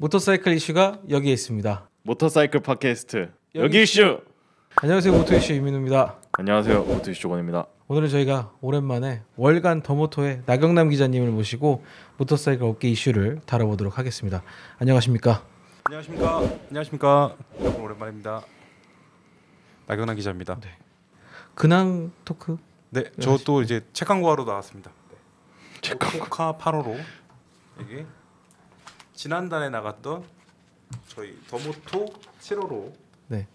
모터사이클 이슈가 여기에 있습니다. 모터사이클 팟캐스트 여기, 이슈. 안녕하세요 모터 이슈 이민우입니다. 안녕하세요 모터 이슈 권입니다. 오늘은 저희가 오랜만에 월간 더모토의 나경남 기자님을 모시고 모터사이클 업계 이슈를 다뤄보도록 하겠습니다. 안녕하십니까? 안녕하십니까? 안녕하십니까? 여러분 오랜만입니다. 나경남 기자입니다. 네. 근황 토크? 네, 저 또 이제 책 광고하러 나왔습니다. 책 광고 카 8호로 이게 지난달에 나갔던 저희 더모토 7호로 네.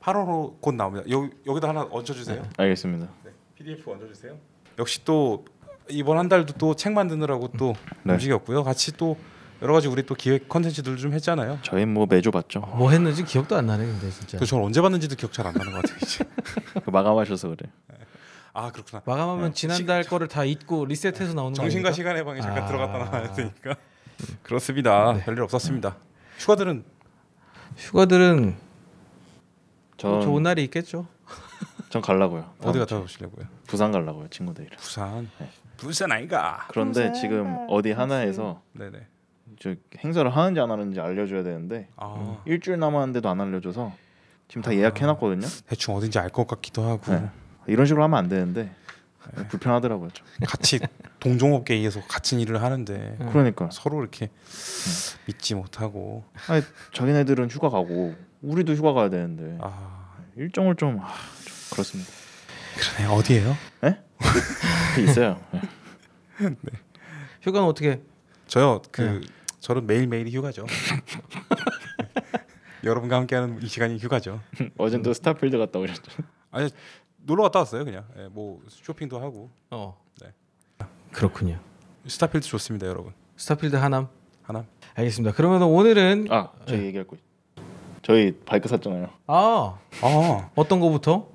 8호로 곧 나옵니다. 여, 여기다 하나 얹어주세요. 네, 알겠습니다. 네, PDF 얹어주세요. 역시 또 이번 한 달도 또 책 만드느라고 또 네. 움직였고요. 같이 또 여러 가지 우리 또 기획 컨텐츠들 좀 했잖아요. 저희 뭐 매주 봤죠. 뭐 했는지 기억도 안 나네 근데 진짜. 그저 언제 봤는지도 기억 잘 안 나는 것 같아요 이제. 그 마감하셔서 그래. 아 그렇구나. 마감하면 네. 지난달 시, 거를 다 잊고 리셋해서 나오는 정신과 시간의 방에 잠깐 아... 들어갔다 나와야 되니까. 그렇습니다. 네. 별일 없었습니다. 휴가들은 휴가들은 뭐 전... 좋은 날이 있겠죠. 전 갈라고요. 어디 갔다 오시려고요? 부산 갈라고요, 친구들이랑. 부산. 네. 부산 아이가. 그런데 부산. 지금 어디 하나에서 네네. 저 행사를 하는지 안 하는지 알려줘야 되는데 아. 음, 일주일 남았는데도 안 알려줘서 지금 다 아. 예약해놨거든요. 대충 어딘지 알 것 같기도 하고. 네. 이런 식으로 하면 안 되는데 네. 불편하더라고요. 좀. 같이 동종업계에서 같은 일을 하는데 그러니까 서로 이렇게 음. 믿지 못하고 아니 자기네들은 휴가 가고 우리도 휴가 가야 되는데 아... 일정을 좀, 아, 좀 그렇습니다. 그러네 어디에요 네? 있어요. 네. 네. 휴가는 어떻게? 저요 그 네. 저는 매일 매일이 휴가죠. 여러분과 함께하는 이 시간이 휴가죠. 어제도 스타필드 갔다 오셨죠? 아니 놀러 갔다 왔어요 그냥 네, 뭐 쇼핑도 하고 어 네. 그렇군요 스타필드 좋습니다 여러분 스타필드 하남 하남 알겠습니다 그러면 오늘은 아 저희 네. 얘기할 거 저희 바이크 샀잖아요 아, 아. 어떤 거부터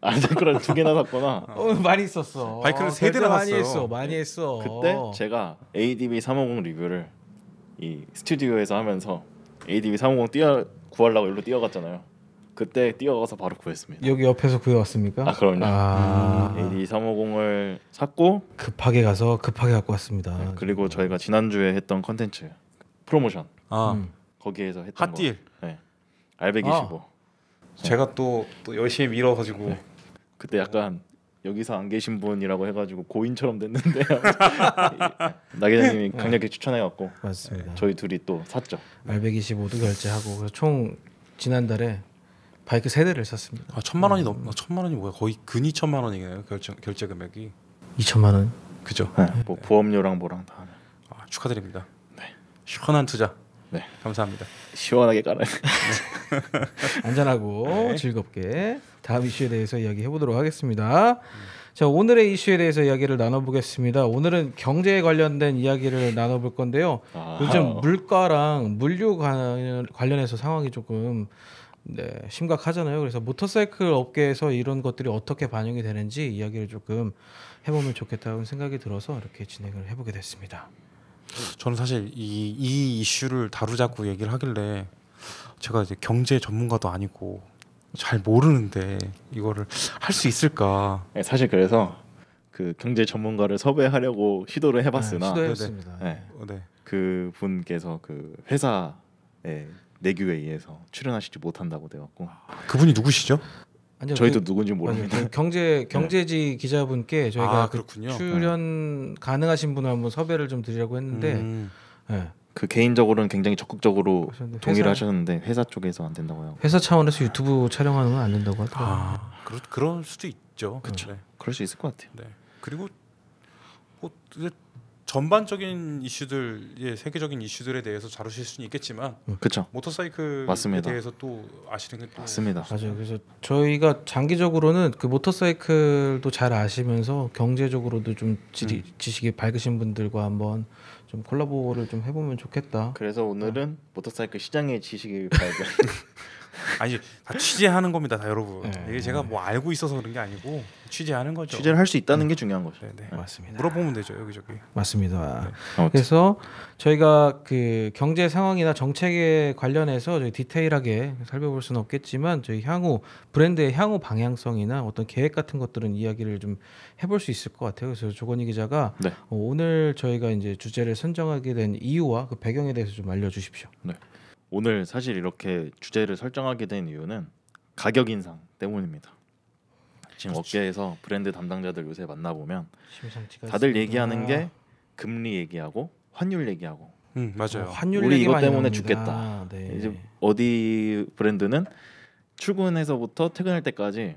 안될거랑 아, 두 개나 샀거나 어, 많이 있었어 바이크를 어, 세 대나 많이 했어 많이 했어 그때 제가 ADB 350 리뷰를 이 스튜디오에서 하면서 ADB 350 뛰어 구하려고 일로 뛰어갔잖아요 그때 뛰어가서 바로 구했습니다. 여기 옆에서 구해왔습니까? 아 그럼요. 아... 음, AD 350을 샀고 급하게 가서 급하게 갖고 왔습니다. 네, 그리고 저희가 지난주에 했던 컨텐츠 프로모션 아. 음. 거기에서 했던 핫딜 네. R125 아. 제가 또, 또 열심히 밀어가지고 네. 그때 약간 여기서 안 계신 분이라고 해가지고 고인처럼 됐는데 나 기자님이 네. 강력히 추천해갖고 맞습니다. 저희 둘이 또 샀죠. R125도 결제하고 총 지난달에 바이크 세 대를 샀습니다. 아 천만 원이 음. 넘, 아, 천만 원이 뭐야? 거의 근이 천만 원이네요 결정 결제 금액이. 2천만 원. 그죠. 네, 네. 뭐 보험료랑 뭐랑 다. 아, 축하드립니다. 네. 시원한 투자. 네. 감사합니다. 시원하게 깔아요. 네. 안전하고 네. 즐겁게 다음 이슈에 대해서 이야기해 보도록 하겠습니다. 자 오늘의 이슈에 대해서 이야기를 나눠보겠습니다. 오늘은 경제에 관련된 이야기를 나눠볼 건데요. 아~ 요즘 물가랑 물류 관련해서 상황이 조금 네, 심각하잖아요. 그래서 모터사이클 업계에서 이런 것들이 어떻게 반영이 되는지 이야기를 조금 해보면 좋겠다는 생각이 들어서 이렇게 진행을 해보게 됐습니다. 저는 사실 이, 이 이슈를 다루자고 얘기를 하길래 제가 이제 경제 전문가도 아니고 잘 모르는데 이거를 할 수 있을까? 네, 사실 그래서 그 경제 전문가를 섭외하려고 시도를 해봤으나 네, 시도했습니다. 네, 어, 네. 그 분께서 그 회사 네, 내규에 의해서 출연하시지 못한다고 돼갖고 그분이 누구시죠? 아니요, 저희도 그, 누군지 모릅니다. 그 경제 네. 경제지 네. 기자분께 저희가 아, 그 출연 네. 가능하신 분을 한번 섭외를 좀 드리려고 했는데 음. 네. 그 개인적으로는 굉장히 적극적으로 하셨 동의를 하셨는데 회사 쪽에서 안 된다고 요 회사 차원에서 유튜브 촬영하는 건 안 된다고 하더라고요. 아, 그럴, 그럴 수도 있죠. 그렇죠. 네. 그럴 수 있을 것 같아요. 네. 그리고 뭐 전반적인 이슈들, 예, 세계적인 이슈들에 대해서 다루실 수는 있겠지만, 그렇죠. 모터사이클에 맞습니다. 대해서 또 아시는 게또 맞습니다. 맞아요. 그래서 저희가 장기적으로는 그 모터사이클도 잘 아시면서 경제적으로도 좀 지리, 음. 지식이 밝으신 분들과 한번 좀 콜라보를 좀 해보면 좋겠다. 그래서 오늘은 네. 모터사이클 시장의 지식을 발견. 아니 다 취재하는 겁니다, 다 여러분. 네. 이게 제가 뭐 알고 있어서 그런 게 아니고 취재하는 거죠. 취재를 할 수 있다는 게 중요한 거죠. 네, 네. 네, 맞습니다. 물어보면 되죠 여기저기. 맞습니다. 네. 그래서 저희가 그 경제 상황이나 정책에 관련해서 저희 디테일하게 살펴볼 수는 없겠지만 저희 향후 브랜드의 향후 방향성이나 어떤 계획 같은 것들은 이야기를 좀 해볼 수 있을 것 같아요. 그래서 조건희 기자가 어, 오늘 저희가 이제 주제를 선정하게 된 이유와 그 배경에 대해서 좀 알려주십시오. 네. 오늘 사실 이렇게 주제를 설정하게 된 이유는 가격 인상 때문입니다. 지금 그렇 업계에서 브랜드 담당자들 요새 만나보면 다들 얘기하는 게 금리 얘기하고 환율 얘기하고 음, 맞아요. 어, 환율 우리 이것 때문에 죽겠다. 네. 이제 어디 브랜드는 출근해서부터 퇴근할 때까지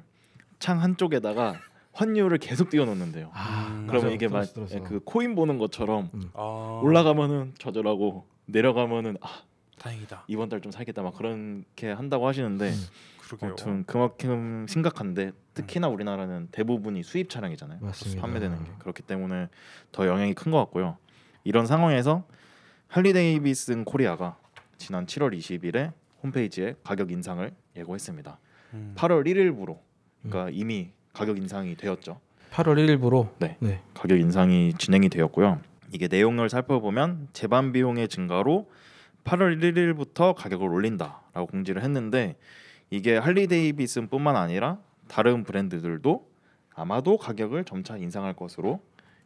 창 한쪽에다가 환율을 계속 띄워놓는데요. 아, 음, 그러면 이게 막 그 코인 보는 것처럼 음. 아. 올라가면은 좌절하고 내려가면은 아 다행이다. 이번 달 좀 살겠다 막 그렇게 한다고 하시는데 음. 그러게요. 아무튼 그만큼 심각한데 특히나 우리나라는 대부분이 수입 차량이잖아요. 맞습니다. 판매되는 게 음. 그렇기 때문에 더 영향이 큰 것 같고요. 이런 상황에서 할리데이비슨 코리아가 지난 7월 20일에 홈페이지에 가격 인상을 예고했습니다. 음. 8월 1일부로 그러니까 음. 이미 가격 인상이 되었죠. 8월 1일부로 네. 네. 가격 인상이 진행이 되었고요. 이게 내용을 살펴보면 재반 비용의 증가로 8월 1일부터 가격을 올린다라고 공지를 했는데 이게 할리 데이비슨뿐만 아니라 다른 브랜드들도 아마도 가격을 점차 인상할 것으로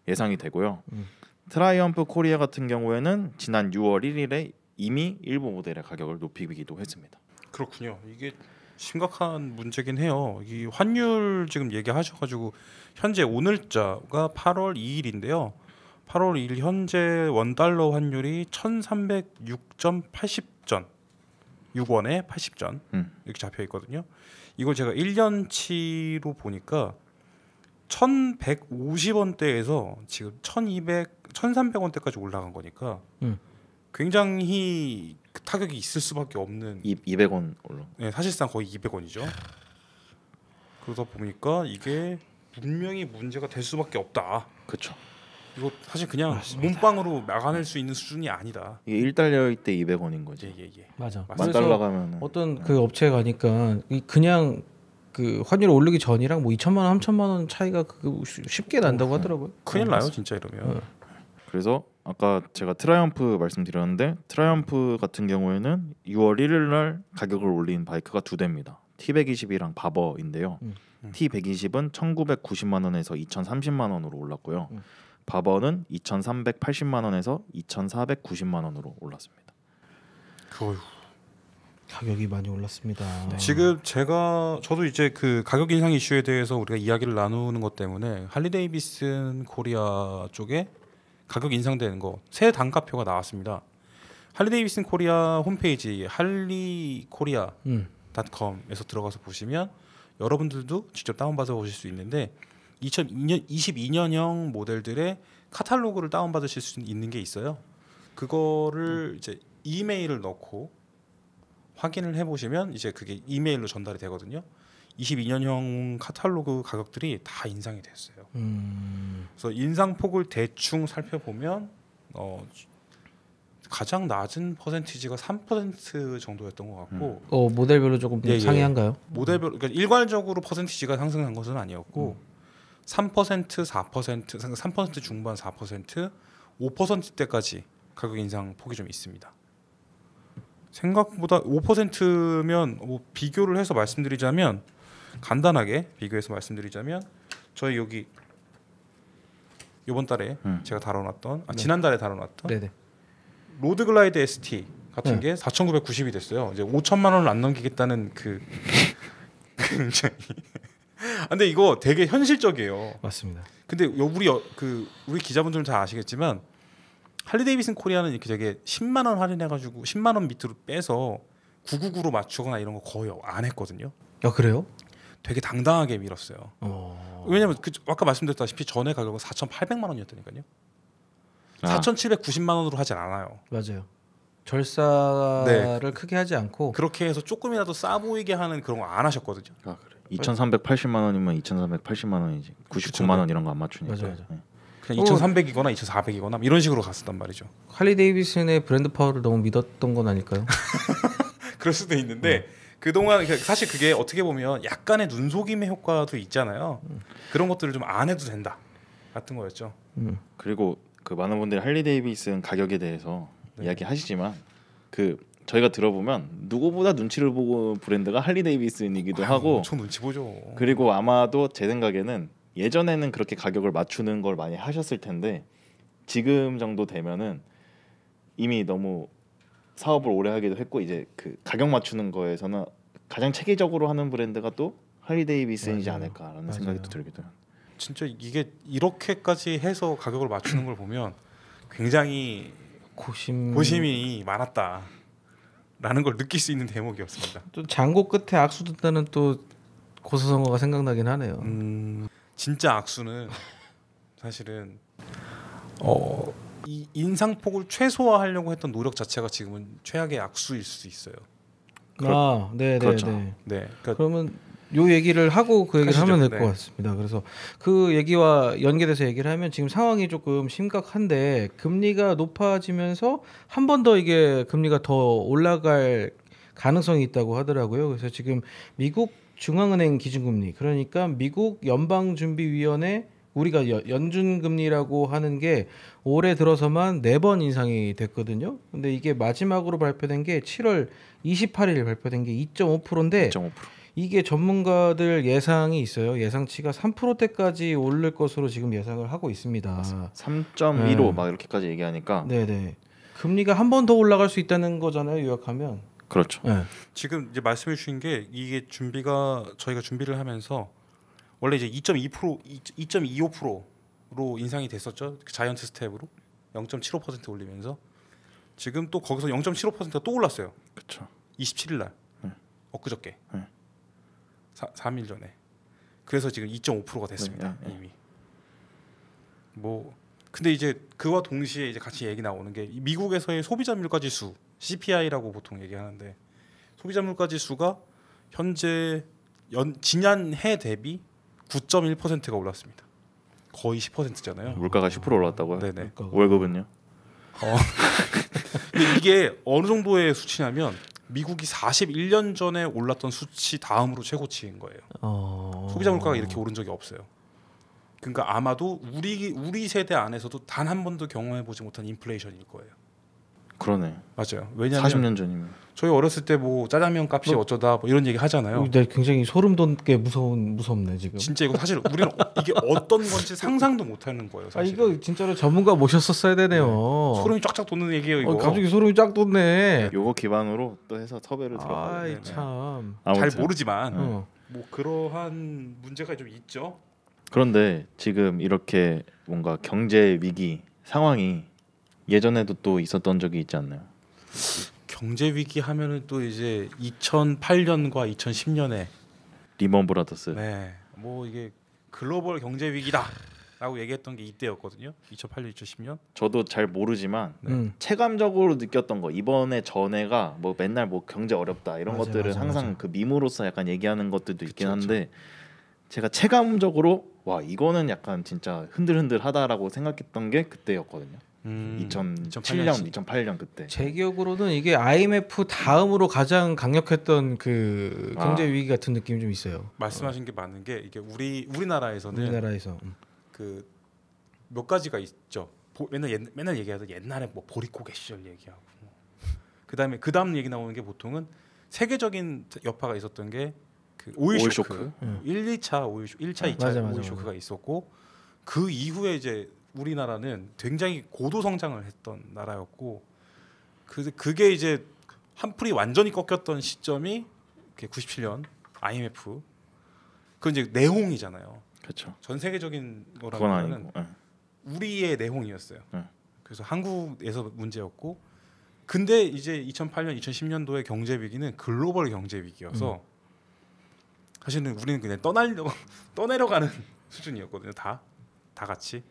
예상이 되고요. 음. 트라이엄프 코리아 같은 경우에는 지난 6월 1일에 이미 일부 모델의 가격을 높이기도 했습니다. 그렇군요. 이게 심각한 문제긴 해요. 이 환율 지금 얘기하셔가지고 현재 오늘자가 8월 2일인데요. 8월 2일 현재 원달러 환율이 1306.80전 6원에 80전 음. 이렇게 잡혀 있거든요. 이걸 제가 1년치로 보니까 1150원대에서 지금 1200 1300원대까지 올라간 거니까 음. 굉장히 타격이 있을 수밖에 없는 200원 올라. 네, 사실상 거의 200원이죠. 그러다 보니까 이게 분명히 문제가 될 수밖에 없다. 그렇죠. 이거 사실 그냥 맞습니다. 몸빵으로 막아낼 수 있는 수준이 아니다. 이게 1달러일 때 200원인 거지. 예, 예, 예. 맞아. 만 달러 가면 어떤 그업체 가니까 그냥 그 환율 오르기 전이랑 뭐 2천만 원, 3천만 원 차이가 쉽게 난다고 하더라고요. 큰일 네, 나요, 진짜 이러면. 네. 그래서 아까 제가 트라이엄프 말씀드렸는데 트라이엄프 같은 경우에는 6월 1일 날 가격을 올린 바이크가 두 대입니다. T120이랑 바버인데요. T120은 음. 음. 1,990만 원에서 2,030만 원으로 올랐고요. 음. 밥원은 2,380만 원에서 2,490만 원으로 올랐습니다. 어휴. 가격이 많이 올랐습니다. 네. 지금 제가 저도 이제 그 가격 인상 이슈에 대해서 우리가 이야기를 나누는 것 때문에 할리데이비슨 코리아 쪽에 가격 인상되는 거 새 단가표가 나왔습니다. 할리데이비슨 코리아 홈페이지 할리코리아닷컴에서 음. 들어가서 보시면 여러분들도 직접 다운받아 보실 수 있는데 2022년 22년형 모델들의 카탈로그를 다운받으실 수 있는 게 있어요. 그거를 음. 이제 이메일을 넣고 확인을 해보시면 이제 그게 이메일로 전달이 되거든요. 22년형 카탈로그 가격들이 다 인상이 됐어요. 음. 그래서 인상폭을 대충 살펴보면 어, 가장 낮은 퍼센티지가 3% 정도였던 것 같고 음. 어 모델별로 조금 예, 예, 상이한가요? 모델별 그러니까 일괄적으로 퍼센티지가 상승한 것은 아니었고 음. 3% 4% 3% 중반 4% 5%대까지 가격 인상 폭이 좀 있습니다. 생각보다 5%면 뭐 비교를 해서 말씀드리자면 간단하게 비교해서 말씀드리자면 저희 여기 이번 달에 음. 제가 다뤄놨던 아, 네. 지난달에 다뤄놨던 네네. 로드글라이드 ST 같은 네. 게 4,990이 됐어요. 이제 5천만 원을 안 넘기겠다는 그 굉장히 근데 이거 되게 현실적이에요. 맞습니다. 근데 우리 그 우리 기자분들은 잘 아시겠지만 할리 데이비슨 코리아는 이렇게 되게 10만 원 할인해 가지고 10만 원 밑으로 빼서 999로 맞추거나 이런 거 거의 안 했거든요. 아 그래요? 되게 당당하게 밀었어요. 어... 왜냐면 그 아까 말씀드렸다시피 전에 가격은 4,800만 원이었다니까요. 아. 4,790만 원으로 하진 않아요. 맞아요. 절사를 네. 크게 하지 않고 그렇게 해서 조금이라도 싸 보이게 하는 그런 거 안 하셨거든요. 아, 그래. 2,380만 원이면 2,380만 원이지 99만 원 네. 이런 거 안 맞추니까. 맞아, 맞아. 네. 그냥 2,300이거나 2,400이거나 뭐 이런 식으로 갔었단 말이죠. 할리 데이비슨의 브랜드 파워를 너무 믿었던 건 아닐까요? 그럴 수도 있는데 음. 그동안 그 사실 그게 어떻게 보면 약간의 눈속임의 효과도 있잖아요. 음. 그런 것들을 좀 안 해도 된다 같은 거였죠. 음. 그리고 그 많은 분들이 할리 데이비슨 가격에 대해서 네. 이야기하시지만 그 저희가 들어보면 누구보다 눈치를 보고 브랜드가 할리 데이비슨이기도 하고 엄청 눈치 보죠. 그리고 아마도 제 생각에는 예전에는 그렇게 가격을 맞추는 걸 많이 하셨을 텐데 지금 정도 되면은 이미 너무 사업을 오래 하기도 했고 이제 그 가격 맞추는 거에서는 가장 체계적으로 하는 브랜드가 또 할리 데이비슨이지 않을까라는 맞아요. 생각이 또 들기도 해요. 진짜 이게 이렇게까지 해서 가격을 맞추는 걸 보면 굉장히 고심 고심이 많았다. 라는 걸 느낄 수 있는 대목이었습니다. 또 장고 끝에 악수 듣다는 또 고소선거가 생각나긴 하네요. 음, 진짜 악수는 사실은 어, 이 인상폭을 최소화하려고 했던 노력 자체가 지금은 최악의 악수일 수 있어요. 그렇, 아, 네, 네, 그렇죠. 네. 네. 그러니까 그러면 요 얘기를 하고 그 얘기를 하시죠. 하면 될것 네. 같습니다. 그래서 그 얘기와 연계돼서 얘기를 하면 지금 상황이 조금 심각한데 금리가 높아지면서 한 번 더 이게 금리가 더 올라갈 가능성이 있다고 하더라고요. 그래서 지금 미국 중앙은행 기준금리 그러니까 미국 연방준비위원회 우리가 연준금리라고 하는 게 올해 들어서만 네 번 인상이 됐거든요. 근데 이게 마지막으로 발표된 게 7월 28일 발표된 게 2.5%인데 2.5%. 이게 전문가들 예상이 있어요. 예상치가 3%대까지 오를 것으로 지금 예상을 하고 있습니다. 3.15막 이렇게까지 얘기하니까 네네. 금리가 한 번 더 올라갈 수 있다는 거잖아요. 요약하면. 그렇죠. 네. 지금 이제 말씀해 주신 게 이게 준비가 저희가 준비를 하면서 원래 이제 2.2% 2.25%로 인상이 됐었죠. 그 자이언트 스텝으로 0.75% 올리면서 지금 또 거기서 0.75%가 또 올랐어요. 그렇죠. 27일 날. 네. 엊그저께. 네. 사, 3일 전에. 그래서 지금 2.5%가 됐습니다. 네, 이미. 뭐 근데 이제 그와 동시에 이제 같이 얘기 나오는 게 미국에서의 소비자 물가 지수 CPI라고 보통 얘기하는데 소비자 물가 지수가 현재 연 지난해 대비 9.1%가 올랐습니다. 거의 10%잖아요. 물가가 10% 올랐다고요? 네네. 월급은요? 어. 근데 이게 어느 정도의 수치냐면 미국이 41년 전에 올랐던 수치 다음으로 최고치인 거예요. 어... 소비자 물가가 이렇게 오른 적이 없어요. 그러니까 아마도 우리 우리 세대 안에서도 단 한 번도 경험해 보지 못한 인플레이션일 거예요. 그러네. 맞아요. 왜냐하면 40년 전이면 저희 어렸을 때 뭐 짜장면 값이 어. 어쩌다 뭐 이런 얘기 하잖아요. 어, 네, 굉장히 소름 돋게 무서운 무섭네 지금. 진짜 이거 사실 우리는 어, 이게 어떤 건지 상상도 못하는 거예요. 사실. 아 이거 진짜로 전문가 모셨었어야 되네요. 네. 소름이 쫙쫙 돋는 얘기예요. 이거. 어, 갑자기 소름이 쫙 돋네. 네. 요거 기반으로 또 해서 섭외를 들어가. 아 네, 네. 참. 잘 모르지만 어. 뭐 그러한 문제가 좀 있죠. 그런데 지금 이렇게 뭔가 경제 위기 상황이 예전에도 또 있었던 적이 있지 않나요? 경제 위기 하면은 또 이제 2008년과 2010년에 리먼 브라더스. 네. 뭐 이게 글로벌 경제 위기다라고 얘기했던 게 이때였거든요. 2008년, 2010년. 저도 잘 모르지만 네. 음. 체감적으로 느꼈던 거 이번에 전해가 뭐 맨날 뭐 경제 어렵다 이런 맞아, 것들을 맞아, 항상 맞아. 그 밈으로서 약간 얘기하는 것들도 있긴 한데 그쵸. 제가 체감적으로 와 이거는 약간 진짜 흔들흔들하다라고 생각했던 게 그때였거든요. 음, 2007년, 2008년, 2008년 그때. 제 기억으로는 이게 IMF 다음으로 가장 강력했던 그 경제 아. 위기 같은 느낌이 좀 있어요. 말씀하신 게 맞는 게 이게 우리 우리나라에서는 우리나라에서 음. 그몇 가지가 있죠. 보, 맨날 옛, 맨날 얘기하던 옛날에 뭐 보릿고개 시절 얘기하고 뭐. 그다음에 그다음 얘기 나오는 게 보통은 세계적인 여파가 있었던 게그 오일, 오일, 쇼크, 쇼크. 음. 1, 2차 오일 쇼, 1차, 아, 2차 맞아, 맞아, 오일 쇼크가 있었고 그 이후에 이제 우리나라는 굉장히 고도 성장을 했던 나라였고 그 그게 이제 한풀이 완전히 꺾였던 시점이 97년 IMF 그건 이제 내홍이잖아요. 그렇죠. 전 세계적인 거라면은 예. 우리의 내홍이었어요. 네. 그래서 한국에서 문제였고 근데 이제 2008년 2010년도의 경제 위기는 글로벌 경제 위기여서 음. 사실은 우리는 그냥 떠날려 떠내려가는 수준이었거든요. 다 다 같이.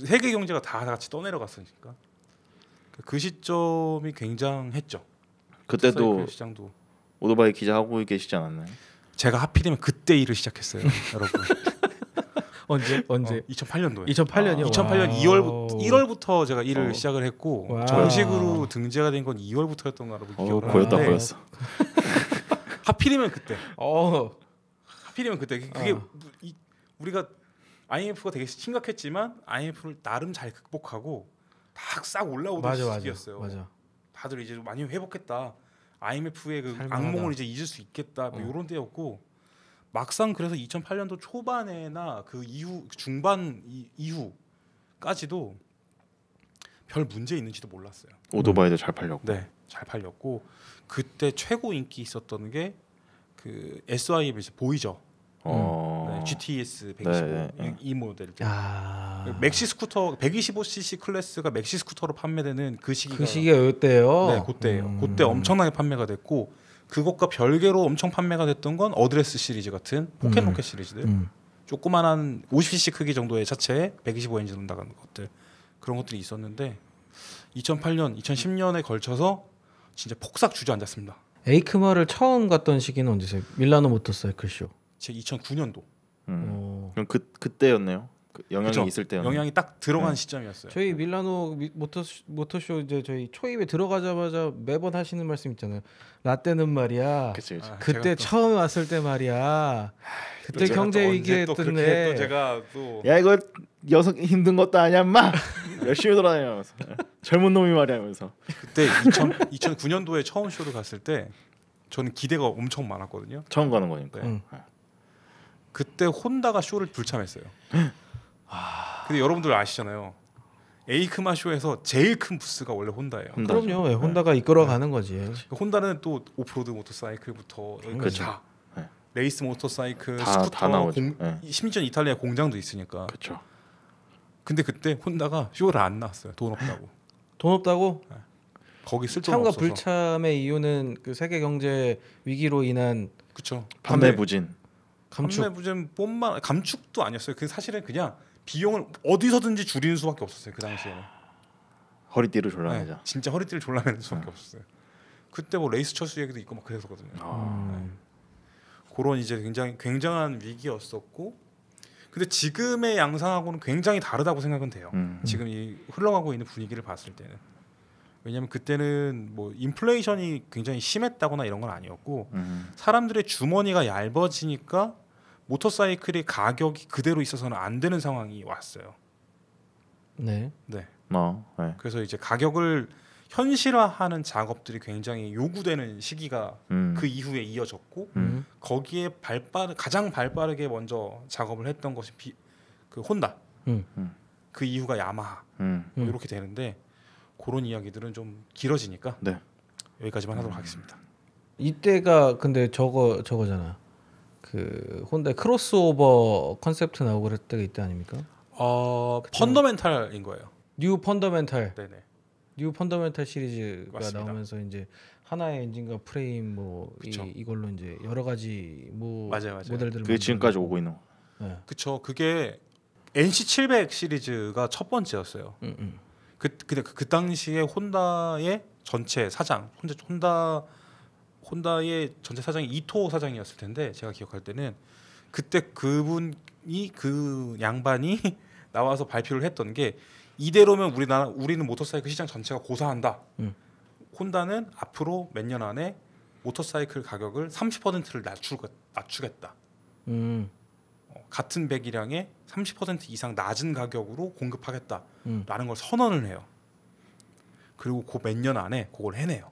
세계 경제가 다 같이 떠내려갔으니까 그러니까 그 시점이 굉장했죠. 그때도 그 시장도 오토바이 기자 하고 계시지 않았나요? 제가 하필이면 그때 일을 시작했어요, 여러분. 언제 언제? 어, 2008년도에. 2008년이요. 2008년 2월 1월부터 제가 일을 어. 시작을 했고 와 정식으로 등재가 된 건 2월부터였던 가라고 어, 기억을 하는데, 보였어. 하필이면 그때. 어. 하필이면 그때 그게 어. 이, 우리가 IMF가 되게 심각했지만 IMF를 나름 잘 극복하고 딱 싹 올라오던 맞아, 시기였어요. 맞아, 맞아. 다들 이제 많이 회복했다. IMF의 그 악몽을 이제 잊을 수 있겠다. 뭐 어. 이런 때였고 막상 그래서 2008년도 초반에나 그 이후 그 중반 이, 이후까지도 별 문제 있는지도 몰랐어요. 오토바이도 잘 팔렸고. 네, 잘 팔렸고 그때 최고 인기 있었던 게 그 SIB 이제 보이죠. 어. 음. GTS 125 네, 네. 이 네. 모델. 아... 맥시 스쿠터 125cc 클래스가 맥시 스쿠터로 판매되는 그, 그 시기가 그 시기가 요때요. 네, 그때요 음... 그때 엄청나게 판매가 됐고 그것과 별개로 엄청 판매가 됐던 건 어드레스 시리즈 같은 음. 포켓 로켓 음. 시리즈들. 음. 조그만한 50cc 크기 정도의 차체에 125 엔진 온다는 것들. 그런 것들이 있었는데 2008년, 2010년에 걸쳐서 진짜 폭삭 주저앉았습니다. 에이크마를 처음 갔던 시기는 언제세요? 밀라노 모터사이클쇼. 제 2009년도. 음. 어. 그럼 그 그때였네요. 그 영향이 그쵸? 있을 때 영향이 딱 들어간 네. 시점이었어요. 저희 밀라노 모터 모터쇼 이제 저희 초입에 들어가자마자 매번 하시는 말씀 있잖아요. 라떼는 말이야. 그치, 그치. 아, 그때 처음 왔을 때 말이야. 그때 경제 위기에 뜨네. 제가 또야 이거 여성 힘든 것도 아니야 마 열심히 돌아다니면서 예. 젊은 놈이 말이야 면서 그때 2 0 0 9년도에 처음 쇼를 갔을 때 저는 기대가 엄청 많았거든요. 처음 가는 거니까. 응. 네. 예. 그때 혼다가 쇼를 불참했어요. 아, 근데 여러분들 아시잖아요. 에이크마 쇼에서 제일 큰 부스가 원래 혼다예요. 혼다 그럼요. 네, 혼다가 이끌어가는 거지. 그 혼다는 또 오프로드 모터사이클부터 여기까지 네. 레이스 모터사이클, 다, 스쿠터, 다 공, 네. 심지어 이탈리아 공장도 있으니까. 그렇죠. 근데 그때 혼다가 쇼를 안 나왔어요. 돈 없다고. 돈 없다고? 네. 거기 쓸 참가 불참의 이유는 그 세계 경제 위기로 인한 그렇죠. 판매 부진. 감축. 판매부제뿐만 감축도 아니었어요. 그 사실은 그냥 비용을 어디서든지 줄이는 수밖에 없었어요. 그 당시에는. 허리띠를 졸라매자. 네, 진짜 허리띠를 졸라매는 수밖에 네. 없었어요. 그때 뭐 레이스 철수 얘기도 있고 막 그랬었거든요. 아. 네. 그런 이제 굉장히 굉장한 위기였었고, 근데 지금의 양상하고는 굉장히 다르다고 생각은 돼요. 음. 지금 이 흘러가고 있는 분위기를 봤을 때는. 왜냐하면 그때는 뭐 인플레이션이 굉장히 심했다거나 이런 건 아니었고 음. 사람들의 주머니가 얇아지니까 모터사이클의 가격이 그대로 있어서는 안 되는 상황이 왔어요. 네. 네. 어, 네. 그래서 이제 가격을 현실화하는 작업들이 굉장히 요구되는 시기가 음. 그 이후에 이어졌고 음. 거기에 발빠르 가장 발빠르게 먼저 작업을 했던 것이 비, 그 혼다. 음. 음. 그 이후가 야마하. 음. 음. 뭐 이렇게 되는데 그런 이야기들은 좀 길어지니까 네. 여기까지만 하도록 하겠습니다. 이때가 근데 저거 저거잖아. 그 혼다 크로스오버 컨셉트 나오고 그럴 때가 있다 아닙니까? 어 펀더멘탈인 거예요. 뉴 펀더멘탈. 네네. 뉴 펀더멘탈 시리즈가 맞습니다. 나오면서 이제 하나의 엔진과 프레임 뭐그 이, 걸로 이제 여러 가지 뭐 맞아요, 맞아요. 모델들을 그게 지금까지 오고 있는. 네. 그쵸. 그게 NC 700 시리즈가 첫 번째였어요. 음, 음. 그 근데 그, 그 당시에 혼다의 전체 사장 혼자 혼다 혼다의 전체 사장이 이토 사장이었을 텐데 제가 기억할 때는 그때 그분이 그 양반이 나와서 발표를 했던 게 이대로면 우리나라 우리는 모터사이클 시장 전체가 고사한다. 음. 혼다는 앞으로 몇 년 안에 모터사이클 가격을 30%를 낮추, 낮추겠다. 음. 어, 같은 배기량에 30% 이상 낮은 가격으로 공급하겠다라는 음. 걸 선언을 해요. 그리고 그 몇 년 안에 그걸 해내요.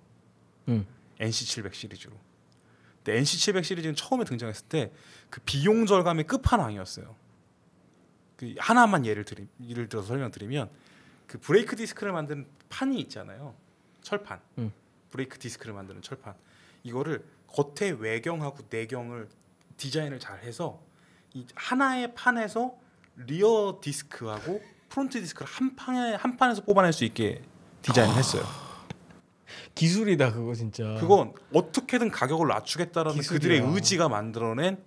음. NC 700 시리즈로. 근데 NC 700 시리즈는 처음에 등장했을 때 그 비용 절감의 끝판왕이었어요. 그 하나만 예를 드리, 예를 들어서 설명드리면 그 브레이크 디스크를 만드는 판이 있잖아요. 철판. 음. 브레이크 디스크를 만드는 철판. 이거를 겉에 외경하고 내경을 디자인을 잘 해서 이 하나의 판에서 리어 디스크하고 프론트 디스크를 한 판에 한 판에서 뽑아낼 수 있게 디자인을 아. 했어요. 기술이다 그거 진짜. 그건 어떻게든 가격을 낮추겠다라는 기술이야. 그들의 의지가 만들어낸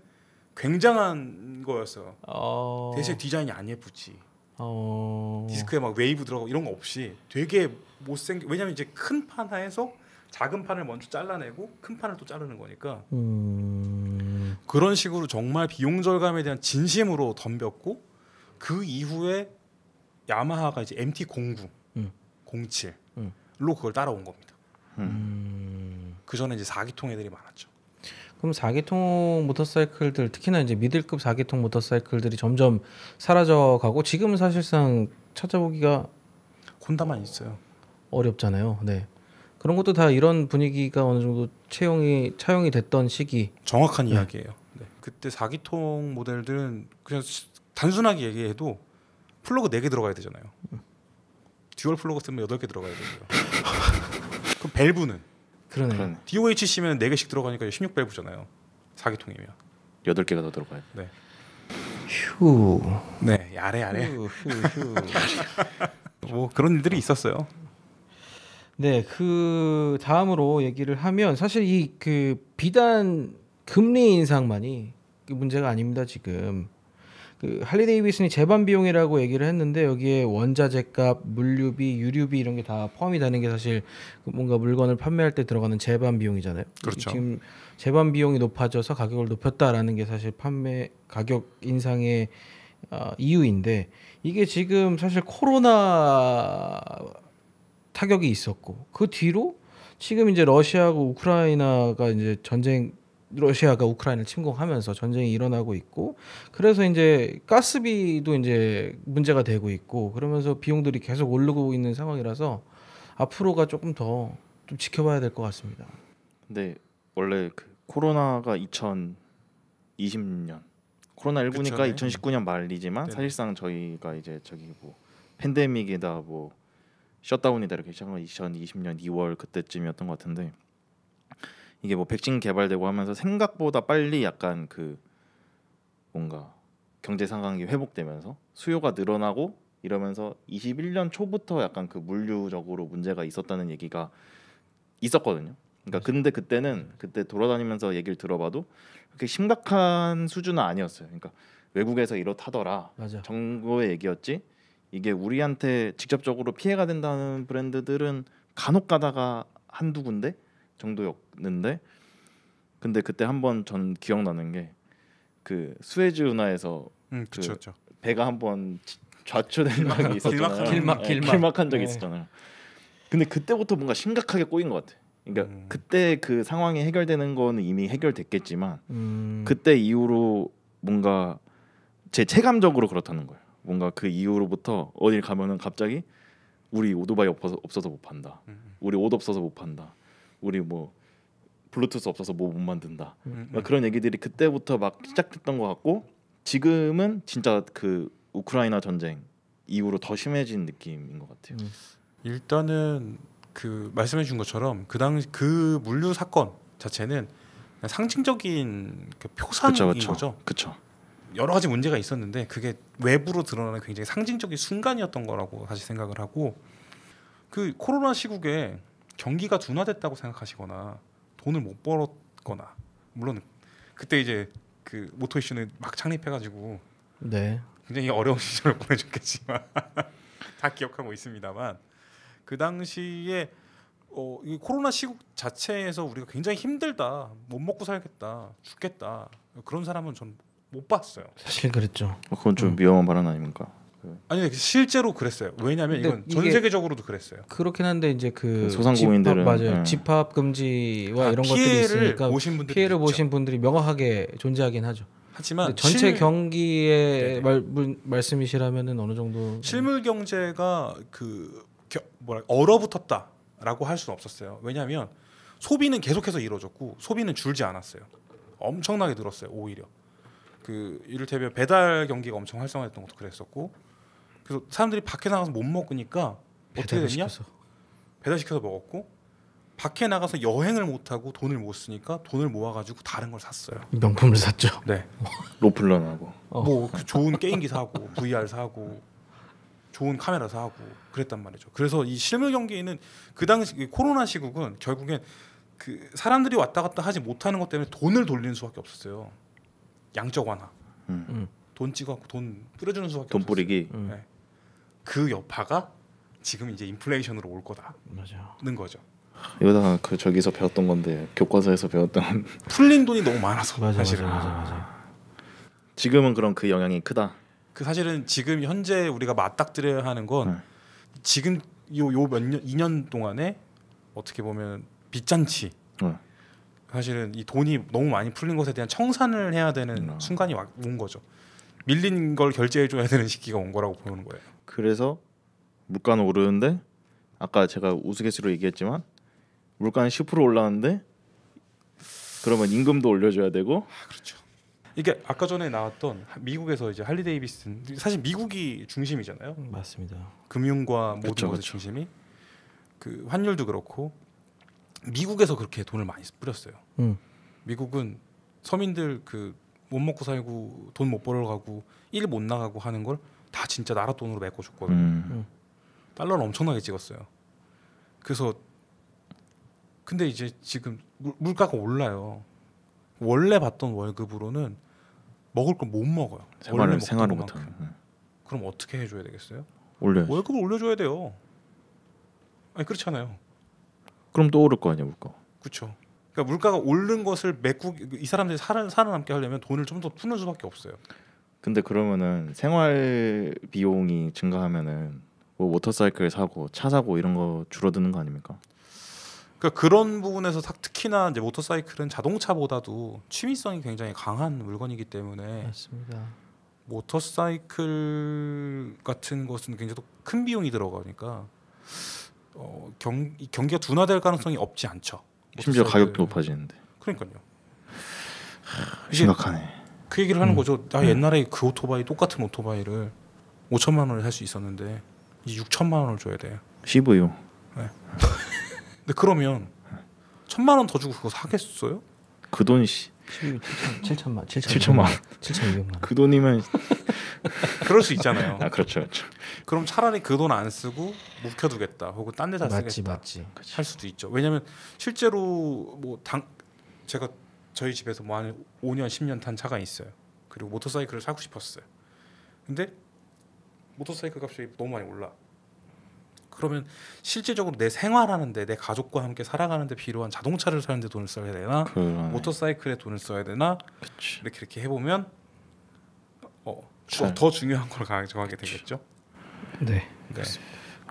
굉장한 거였어요. 어... 대신 디자인이 안 예쁘지. 어... 디스크에 막 웨이브 들어가고 이런 거 없이 되게 못생 왜냐면 이제 큰판 하에서 작은 판을 먼저 잘라내고 큰 판을 또 자르는 거니까 음... 그런 식으로 정말 비용 절감에 대한 진심으로 덤볐고 그 이후에 야마하가 이제 MT09, 음. 07로 음. 그걸 따라온 겁니다. 음. 그 전에 이제 4기통 애들이 많았죠. 그럼 4기통 모터사이클들 특히나 이제 미들급 4기통 모터사이클들이 점점 사라져 가고 지금 사실상 찾아보기가 혼다만 있어요. 어렵잖아요. 네. 그런 것도 다 이런 분위기가 어느 정도 채용이 차용이 됐던 시기. 정확한 네. 이야기예요. 네. 그때 4기통 모델들은 그냥 단순하게 얘기해도 플러그 4개 들어가야 되잖아요. 듀얼 플러그 쓰면 8개 들어가야 되고요. 밸브는 그러네. 그러네. DOHC면 4개씩 들어가니까 16밸브잖아요. 4기통이면. 8개가 더 들어가요. 네. 휴. 네, 야래 야래. 휴, 휴, 휴. 뭐 그런 일들이 있었어요. 네, 그 다음으로 얘기를 하면 사실 이 그 비단 금리 인상만이 문제가 아닙니다 지금 그 할리 데이비슨이 재반 비용이라고 얘기를 했는데 여기에 원자재값, 물류비, 유류비 이런 게 다 포함이 되는 게 사실 그 뭔가 물건을 판매할 때 들어가는 재반 비용이잖아요. 그렇죠. 지금 재반 비용이 높아져서 가격을 높였다라는 게 사실 판매 가격 인상의 어, 이유인데 이게 지금 사실 코로나 타격이 있었고 그 뒤로 지금 이제 러시아하고 우크라이나가 이제 전쟁 러시아가 우크라이나를 침공하면서 전쟁이 일어나고 있고 그래서 이제 가스비도 이제 문제가 되고 있고 그러면서 비용들이 계속 오르고 있는 상황이라서 앞으로가 조금 더 좀 지켜봐야 될 것 같습니다. 근데 원래 그 코로나가 2020년 코로나 19니까 2019년 말이지만 네. 사실상 저희가 이제 저기 뭐 팬데믹이다 뭐 셧다운이다 이렇게 시작한 2020년 2월 그때쯤이었던 것 같은데 이게 뭐 백신 개발되고 하면서 생각보다 빨리 약간 그 뭔가 경제 상황이 회복되면서 수요가 늘어나고 이러면서 21년 초부터 약간 그 물류적으로 문제가 있었다는 얘기가 있었거든요. 그러니까 근데 그때는 그때 돌아다니면서 얘기를 들어봐도 그렇게 심각한 수준은 아니었어요. 그러니까 외국에서 이렇다더라 맞아. 정도의 얘기였지. 이게 우리한테 직접적으로 피해가 된다는 브랜드들은 간혹 가다가 한두 군데 정도였는데 근데 그때 한 번 전 기억나는 게 그 수에즈 운하에서 음, 그 그쵸, 배가 한 번 좌초된 적이 있었잖아요. 길막, 길막, 길막. 예, 한 적이 네. 있었잖아요. 근데 그때부터 뭔가 심각하게 꼬인 것 같아. 그러니까 음. 그때 그 상황이 해결되는 거는 이미 해결됐겠지만 음. 그때 이후로 뭔가 제 체감적으로 그렇다는 거예요. 뭔가 그 이후로부터 어딜 가면은 갑자기 우리 오토바이 없어서 못 판다. 음, 음. 우리 옷 없어서 못 판다. 우리 뭐 블루투스 없어서 뭐 못 만든다 음, 음. 그런 얘기들이 그때부터 막 시작됐던 것 같고 지금은 진짜 그 우크라이나 전쟁 이후로 더 심해진 느낌인 것 같아요. 음. 일단은 그 말씀해 준 것처럼 그 당시 그 물류 사건 자체는 상징적인 그 표상인 그쵸, 그쵸. 거죠. 그쵸 여러 가지 문제가 있었는데 그게 외부로 드러나는 굉장히 상징적인 순간이었던 거라고 다시 생각을 하고 그 코로나 시국에 경기가 둔화됐다고 생각하시거나 돈을 못 벌었거나 물론 그때 이제 그 모토 이슈는 막 창립해가지고 네. 굉장히 어려운 시절을 보내줬겠지만 다 기억하고 있습니다만 그 당시에 어, 이 코로나 시국 자체에서 우리가 굉장히 힘들다 못 먹고 살겠다 죽겠다 그런 사람은 전 못 봤어요. 사실 그랬죠. 그건 좀 음. 위험한 발언 아닙니까? 네. 아니 실제로 그랬어요. 왜냐하면 이건 전 세계적으로도 그랬어요. 그렇긴 한데 이제 그, 그 소상공인들은 집합, 맞아요. 네. 집합 금지와 아, 이런 것들이 있으니까 보신 분들이 피해를 있죠. 보신 분들이 명확하게 존재하긴 하죠. 하지만 전체 실... 경기의 네, 네. 말, 말씀이시라면은 어느 정도 실물 경제가 그 겨, 뭐라 얼어붙었다라고 할 수는 없었어요. 왜냐하면 소비는 계속해서 이루어졌고 소비는 줄지 않았어요. 엄청나게 늘었어요. 오히려 그 이를테면 배달 경기가 엄청 활성화됐던 것도 그랬었고 그래서 사람들이 밖에 나가서 못 먹으니까 어떻게 됐냐? 배달시켜서 먹었고 밖에 나가서 여행을 못 하고 돈을 못 쓰니까 돈을 모아가지고 다른 걸 샀어요. 명품을 샀죠. 네. 로플런하고. 어. 뭐그 좋은 게임기 사고 VR 사고 좋은 카메라 사고 그랬단 말이죠. 그래서 이 실물 경기는 에그 당시 코로나 시국은 결국엔 그 사람들이 왔다 갔다 하지 못하는 것 때문에 돈을 돌리는 수밖에 없었어요. 양적 완화. 음. 음. 돈 찍어 갖고 돈 뿌려주는 수밖에. 돈 없었어요. 뿌리기. 음. 네. 그 여파가 지금 이제 인플레이션으로 올 거다는 거죠. 이거 다그 저기서 배웠던 건데 교과서에서 배웠던 풀린 돈이 너무 많아서 맞아, 사실은 맞아, 맞아, 맞아. 지금은 그럼 그 영향이 크다. 그 사실은 지금 현재 우리가 맞닥뜨려야 하는 건 네. 지금 요몇년이년 동안에 어떻게 보면 빚잔치 네. 사실은 이 돈이 너무 많이 풀린 것에 대한 청산을 해야 되는 네. 순간이 온 거죠. 밀린 걸 결제해 줘야 되는 시기가 온 거라고 보는 거예요. 그래서 물가는 오르는데 아까 제가 우스갯소리로 얘기했지만 물가는 10% 올랐는데 그러면 임금도 올려줘야 되고 아, 그렇죠. 이게 아까 전에 나왔던 미국에서 이제 할리 데이비슨 사실 미국이 중심이잖아요. 음, 맞습니다. 금융과 모든 그쵸, 것의 그쵸. 중심이 그 환율도 그렇고 미국에서 그렇게 돈을 많이 뿌렸어요. 음. 미국은 서민들 그못 먹고 살고 돈 못 벌어 가고 일 못 나가고 하는 걸 다 진짜 나라 돈으로 메꿔줬거든요. 음. 음. 달러를 엄청나게 찍었어요. 그래서 근데 이제 지금 물가가 올라요. 원래 받던 월급으로는 먹을 걸 못 먹어요. 생활을 생활을 못 하는. 그럼 어떻게 해줘야 되겠어요? 올려 월급을 올려줘야 돼요. 아니 그렇잖아요. 그럼 또 오를 거 아니야 물가. 그렇죠. 그러니까 물가가 오른 것을 메꾸 이 사람들이 살아, 살아남게 하려면 돈을 좀 더 푸는 수밖에 없어요. 근데 그러면은 생활 비용이 증가하면은 뭐 워터사이클 사고 차 사고 이런 거 줄어드는 거 아닙니까? 그러니까 그런 부분에서 특히나 이제 모터사이클은 자동차보다도 취미성이 굉장히 강한 물건이기 때문에 맞습니다. 모터사이클 같은 것은 굉장히 큰 비용이 들어가니까 어, 경, 경기가 둔화될 가능성이 없지 않죠. 심지어 가격도 높아지는데. 그러니까요. 심각하네. 그 얘기를 하는 음. 거죠. 나 아, 네. 옛날에 그 오토바이 똑같은 오토바이를 5천만 원에 살 수 있었는데 이제 6천만 원을 줘야 돼. CV요. 네. 근데 그러면 천만 원 더 주고 그거 사겠어요? 그 돈이 씨. 7천만 7천만 7천만 그 돈이면 그럴 수 있잖아요. 아 그렇죠. 그렇죠. 그럼 차라리 그 돈 안 쓰고 묵혀두겠다. 혹은 딴 데다 쓰겠다. 맞지 맞지. 할 수도 있죠. 왜냐하면 실제로 뭐 당 제가 저희 집에서 뭐한 5년 10년 탄 차가 있어요. 그리고 모터사이클을 사고 싶었어요. 근데 모터사이클 값이 너무 많이 올라. 그러면 실제적으로내 생활하는데 내 가족과 함께 살아가는데 필요한 자동차를 사는데 돈을 써야 되나 그러네. 모터사이클에 돈을 써야 되나 그치. 이렇게 이렇게 해보면 어, 주, 더 중요한 걸 가져가게 되겠죠. 네. 네.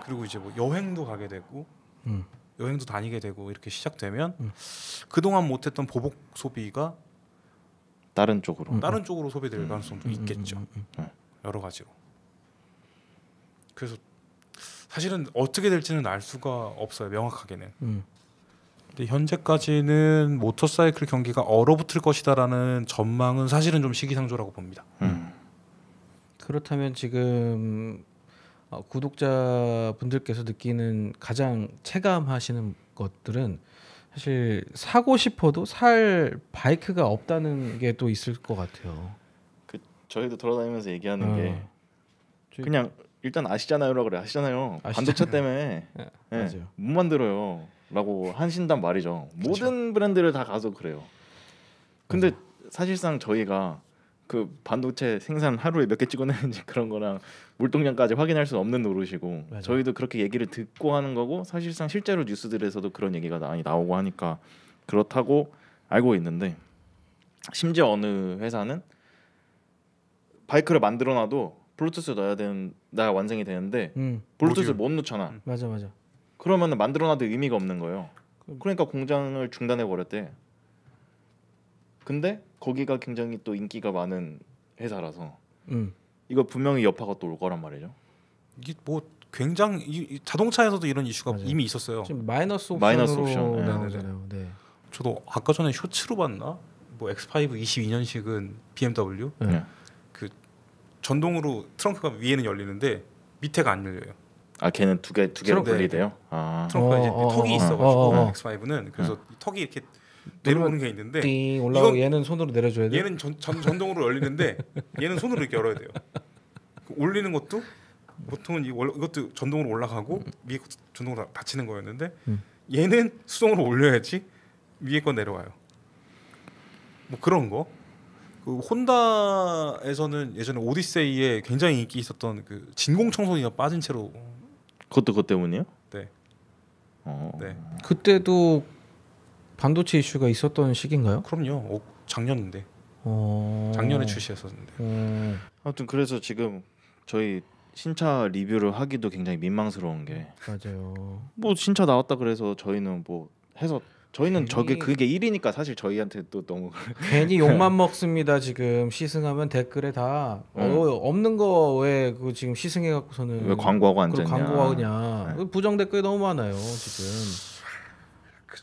그리고 이제 뭐 여행도 가게 되고 음. 여행도 다니게 되고 이렇게 시작되면 음. 그동안 못했던 보복 소비가 다른 쪽으로 음, 음. 다른 음. 쪽으로 소비될 음. 가능성도 있겠죠. 네. 여러 가지로. 그래서 사실은 어떻게 될지는 알 수가 없어요 명확하게는. 음. 근데 현재까지는 모터사이클 경기가 얼어붙을 것이다라는 전망은 사실은 좀 시기상조라고 봅니다. 음. 그렇다면 지금 어, 구독자 분들께서 느끼는 가장 체감하시는 것들은 사실 사고 싶어도 살 바이크가 없다는 게 또 있을 것 같아요. 그 저희도 돌아다니면서 얘기하는 어. 게 그냥 일단 아시잖아요라 그래 아시잖아요. 아시잖아요. 반도체 때문에 네, 네, 못 만들어요. 라고 한신단 말이죠. 그쵸. 모든 그렇죠. 브랜드를 다 가서 그래요. 근데 맞아. 사실상 저희가 그 반도체 생산 하루에 몇 개 찍어내는지 그런 거랑 물동량까지 확인할 수 없는 노릇이고 맞아. 저희도 그렇게 얘기를 듣고 하는 거고 사실상 실제로 뉴스들에서도 그런 얘기가 많이 나오고 하니까 그렇다고 알고 있는데 심지어 어느 회사는 바이크를 만들어놔도 블루투스 넣어야 되는 나 완성이 되는데 음. 블루투스 오못 넣잖아. 음. 맞아 맞아. 그러면 만들어놔도 의미가 없는 거예요. 그 그러니까 공장을 중단해 버렸대. 근데 거기가 굉장히 또 인기가 많은 회사라서 음. 이거 분명히 여파가 또 올 거란 말이죠. 이게 뭐 굉장히 이, 자동차에서도 이런 이슈가 맞아요. 이미 있었어요. 지금 마이너스 옵션으로 마이너스 옵션. 네, 나오잖아요. 네. 저도 아까 전에 쇼츠로 봤나? 뭐 X5 22년식은 BMW. 네. 네. 전동으로 트렁크가 위에는 열리는데 밑에가 안 열려요. 아 걔는 두 개 두개로 분리돼요. 아. 트렁크 이제 어, 어, 턱이 어, 어 있어가지고 어, X5는 어. 그래서 음. 턱이 이렇게 내려오는 게 있는데 올라오 얘는 손으로 내려줘야 돼. 얘는 전, 전 전동으로 열리는데 얘는 손으로 이렇게 열어야 돼요. 그 올리는 것도 보통은 이 이것도 전동으로 올라가고 위에 것도 전동으로 닫히는 거였는데 음. 얘는 수동으로 올려야지 위에 건 내려와요. 뭐 그런 거. 그 혼다에서는 예전에 오디세이에 굉장히 인기 있었던 그 진공 청소기가 빠진 채로 그것도 그것 때문이요? 네. 어. 네. 그때도 반도체 이슈가 있었던 시기인가요? 그럼요. 어, 작년인데. 어... 작년에 출시했었는데. 어... 아무튼 그래서 지금 저희 신차 리뷰를 하기도 굉장히 민망스러운 게 맞아요. 뭐 신차 나왔다 그래서 저희는 뭐 해서 저희는 저게 그게 1위니까 사실 저희한테 또 너무 괜히 욕만 먹습니다 지금 시승하면 댓글에 다 어, 없는 거 왜그 지금 시승해 갖고서는 왜 광고하고 앉냐 광고하냐 네. 부정 댓글이 너무 많아요 지금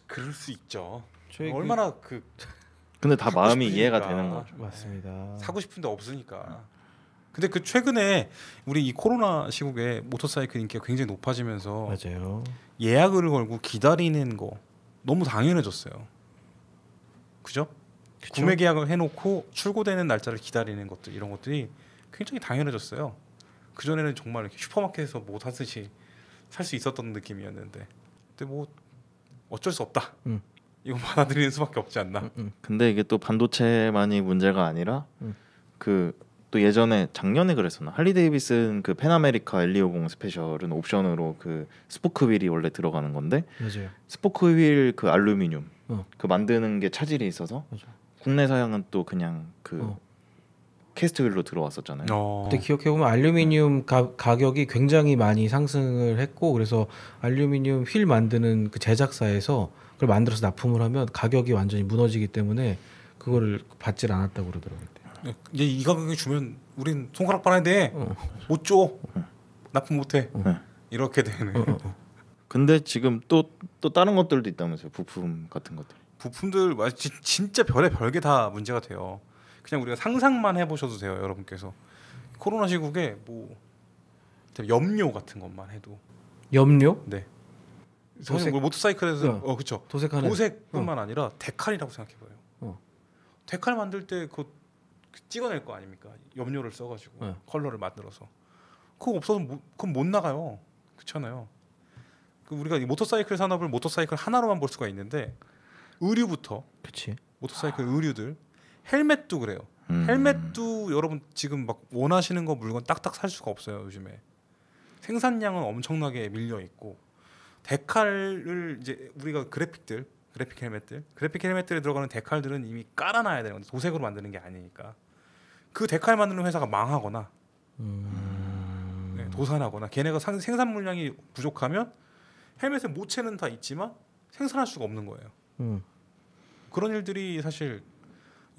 그, 럴수 있죠. 저희 그 얼마나 그 근데 다 마음이 싶으니까. 이해가 되는 거죠 네, 맞습니다. 사고 싶은데 없으니까. 근데 그 최근에 우리 이 코로나 시국에 모터사이클 인기가 굉장히 높아지면서 맞아요. 예약을 걸고 기다리는 거 너무 당연해졌어요. 그죠? 그쵸? 구매 계약을 해놓고 출고되는 날짜를 기다리는 것들 이런 것들이 굉장히 당연해졌어요. 그 전에는 정말 슈퍼마켓에서 뭐 사듯이 살 수 있었던 느낌이었는데, 근데 뭐 어쩔 수 없다. 음. 이거 받아들이는 수밖에 없지 않나. 음, 음. 근데 이게 또 반도체만이 문제가 아니라 음. 그또 예전에 작년에 그랬었나 할리 데이비슨 그 팬아메리카 엘리오공 스페셜은 옵션으로 그 스포크 휠이 원래 들어가는 건데 맞아요. 스포크 휠그 알루미늄 어. 그 만드는 게 차질이 있어서 맞아. 국내 사양은 또 그냥 그 어. 캐스트 휠로 들어왔었잖아요. 어. 그때 기억해 보면 알루미늄 가, 가격이 굉장히 많이 상승을 했고 그래서 알루미늄 휠 만드는 그 제작사에서 그걸 만들어서 납품을 하면 가격이 완전히 무너지기 때문에 그거를 받질 않았다고 그러더라고요. 이제 이 가격에 주면 우린 손가락 빨아야 돼. 어. 못 줘. 납품 못 해. 어. 네. 이렇게 되는 어, 어, 어, 근데 지금 또 또 다른 것들도 있다면서요. 부품 같은 것들. 부품들 진짜 별의 별게 다 문제가 돼요. 그냥 우리가 상상만 해 보셔도 돼요, 여러분께서. 코로나 시국에 뭐 염료 같은 것만 해도 염료? 네. 도색 뭐 모터사이클에서 어, 그렇죠. 도색하는 도색뿐만 아니라 데칼이라고 생각해 봐요. 데칼 만들 때그 찍어낼 거 아닙니까? 염료를 써가지고 네. 컬러를 만들어서 그거 없어서 뭐, 그건 못 나가요. 그렇잖아요. 그 우리가 모터사이클 산업을 모터사이클 하나로만 볼 수가 있는데 의류부터 그치. 모터사이클 의류들 헬멧도 그래요. 음. 헬멧도 여러분 지금 막 원하시는 거 물건 딱딱 살 수가 없어요 요즘에 생산량은 엄청나게 밀려 있고 데칼을 이제 우리가 그래픽들 그래픽 헬멧들 그래픽 헬멧들에 들어가는 데칼들은 이미 깔아놔야 되는 건데 도색으로 만드는 게 아니니까 그 데칼 만드는 회사가 망하거나 음... 네, 도산하거나 걔네가 상, 생산 물량이 부족하면 헬멧의 모체는 다 있지만 생산할 수가 없는 거예요. 음. 그런 일들이 사실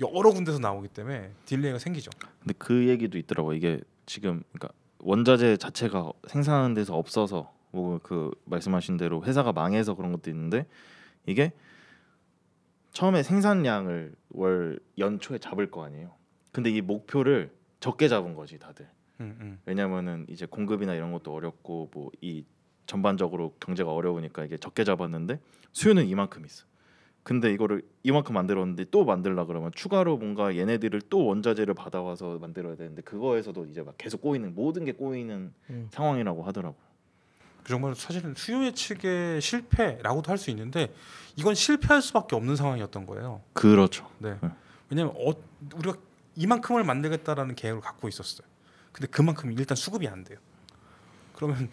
여러 군데서 나오기 때문에 딜레이가 생기죠. 근데 그 얘기도 있더라고 이게 지금 그러니까 원자재 자체가 생산하는 데서 없어서 뭐 그 말씀하신 대로 회사가 망해서 그런 것도 있는데 이게 처음에 생산량을 월 연초에 잡을 거 아니에요. 근데 이 목표를 적게 잡은 거지 다들. 음, 음. 왜냐면은 이제 공급이나 이런 것도 어렵고 뭐 이 전반적으로 경제가 어려우니까 이게 적게 잡았는데 수요는 이만큼 있어. 근데 이거를 이만큼 만들었는데 또 만들라 그러면 추가로 뭔가 얘네들을 또 원자재를 받아와서 만들어야 되는데 그거에서도 이제 막 계속 꼬이는 모든 게 꼬이는 음. 상황이라고 하더라고요. 그 정말 사실은 수요 예측의 실패라고도 할 수 있는데 이건 실패할 수밖에 없는 상황이었던 거예요. 그렇죠. 네. 네. 왜냐하면 어, 우리가 이만큼을 만들겠다라는 계획을 갖고 있었어요. 근데 그만큼 일단 수급이 안 돼요. 그러면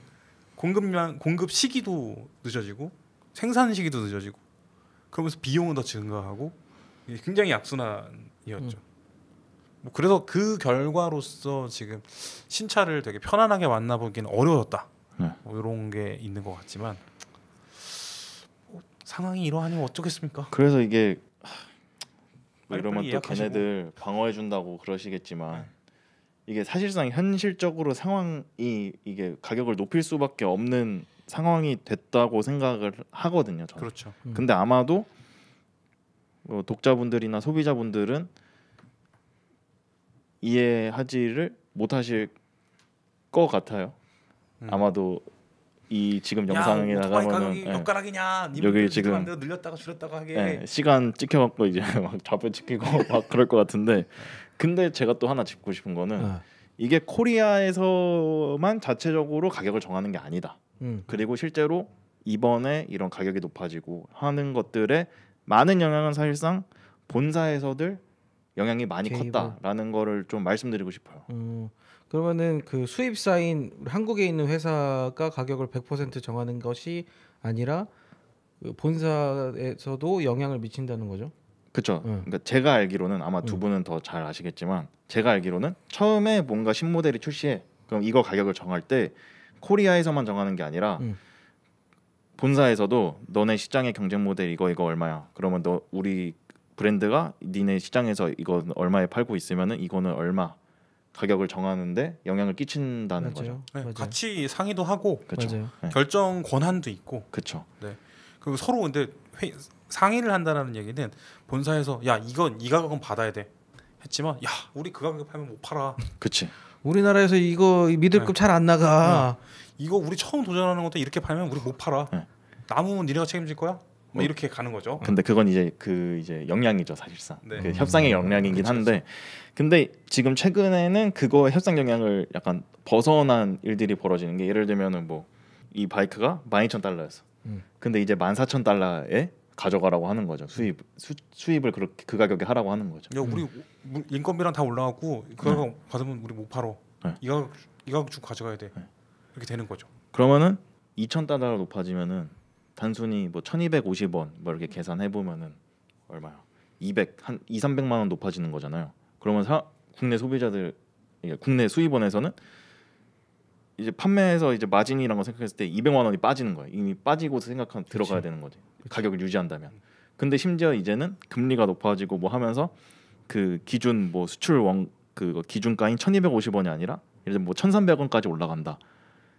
공급량 공급 시기도 늦어지고 생산 시기도 늦어지고 그러면서 비용은 더 증가하고 굉장히 악순환이었죠. 음. 뭐 그래서 그 결과로서 지금 신차를 되게 편안하게 만나보기는 어려웠다. 네. 뭐 이런 게 있는 것 같지만 뭐 상황이 이러하니 어쩌겠습니까? 그래서 이게 뭐 이러면 또 걔네들 방어해 준다고 그러시겠지만 네. 이게 사실상 현실적으로 상황이 이게 가격을 높일 수밖에 없는 상황이 됐다고 생각을 하거든요. 저는. 그렇죠. 음. 근데 아마도 뭐 독자분들이나 소비자분들은 이해하지를 못하실 것 같아요. 음. 아마도 이 지금 영상에 다가면가락이냐 예. 여기 지금 늘렸다가 줄였다가 하게 예. 시간 찍혀갖고 이제 막 좌표 찍히고 네. 막 그럴 것 같은데 근데 제가 또 하나 짚고 싶은 거는 네. 이게 코리아에서만 자체적으로 가격을 정하는 게 아니다. 음. 그리고 실제로 이번에 이런 가격이 높아지고 하는 것들에 많은 영향은 사실상 본사에서들 영향이 많이 뭐. 컸다라는 거를 좀 말씀드리고 싶어요. 음. 그러면은 그 수입사인 한국에 있는 회사가 가격을 100% 정하는 것이 아니라 그 본사에서도 영향을 미친다는 거죠. 그렇죠. 응. 그러니까 제가 알기로는 아마 두 분은 응. 더잘 아시겠지만 제가 알기로는 처음에 뭔가 신모델이 출시해 그럼 이거 가격을 정할 때 코리아에서만 정하는 게 아니라 응. 본사에서도 너네 시장의 경쟁 모델 이거 이거 얼마야? 그러면 너 우리 브랜드가 니네 시장에서 이거 얼마에 팔고 있으면은 이거는 얼마 가격을 정하는데 영향을 끼친다는 맞아요. 거죠. 네, 같이 상의도 하고 맞아요. 네. 결정 권한도 있고 그렇죠. 네. 그리고 서로 근데 회, 상의를 한다라는 얘기는 본사에서 야 이건 이 가격은 받아야 돼 했지만 야 우리 그 가격 팔면 못 팔아. 그렇지. 우리나라에서 이거 미들급 네. 잘안 나가. 네. 이거 우리 처음 도전하는 것도 이렇게 팔면 우리 못 팔아. 네. 남으면 니네가 책임질 거야? 뭐, 뭐 이렇게 가는 거죠. 근데 그건 이제 그 이제 역량이죠 사실상 네. 그 협상의 음, 역량이긴 그렇죠, 한데 그렇죠. 근데 지금 최근에는 그거 협상 역량을 약간 벗어난 일들이 벌어지는 게 예를 들면은 뭐이 바이크가 12,000달러였어. 음. 근데 이제 14,000달러에 가져가라고 하는 거죠. 수입 수, 수입을 그렇게 그 가격에 하라고 하는 거죠. 야 우리 음. 인건비랑 다 올라갔고 그거 네. 받으면 우리 못 팔어. 네. 이가이 가격 가져가야 돼. 네. 이렇게 되는 거죠. 그러면은 2 0 0 0달러 높아지면은 단순히 뭐 1250원 뭐 이렇게 계산해 보면은 얼마요? 200한 2, 300만 원 높아지는 거잖아요. 그러면 사, 국내 소비자들 국내 수입원에서는 이제 판매해서 이제 마진이란 거 생각했을 때 200만 원이 빠지는 거예요. 이미 빠지고 생각한 들어가야 되는 거지. 그치. 가격을 유지한다면. 근데 심지어 이제는 금리가 높아지고 뭐 하면서 그 기준 뭐 수출 원 그 기준가인 1250원이 아니라 예를 들면 뭐 1300원까지 올라간다.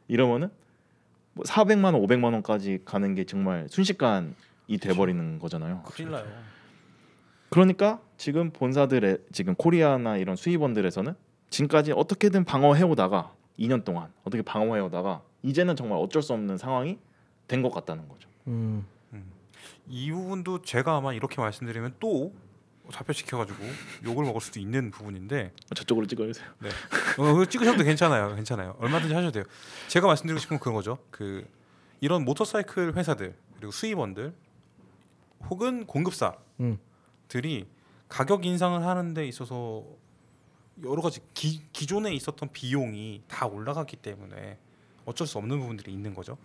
이러면은 뭐 400만 원, 500만 원까지 가는 게 정말 순식간이 돼 버리는 거잖아요. 큰일 나요. 그러니까 지금 본사들의 지금 코리아나 이런 수입원들에서는 지금까지 어떻게든 방어해 오다가 2년 동안 어떻게 방어해 오다가 이제는 정말 어쩔 수 없는 상황이 된 것 같다는 거죠. 음. 음. 이 부분도 제가 아마 이렇게 말씀드리면 또 차표시켜가지고 뭐 욕을 먹을 수도 있는 부분인데 어, 저쪽으로 찍어주세요. 네, 어, 찍으셔도 괜찮아요, 괜찮아요. 얼마든지 하셔도 돼요. 제가 말씀드리고 싶은 그런 거죠. 그 이런 모터사이클 회사들 그리고 수입원들 혹은 공급사들이 음. 가격 인상을 하는데 있어서 여러 가지 기, 기존에 있었던 비용이 다 올라갔기 때문에 어쩔 수 없는 부분들이 있는 거죠.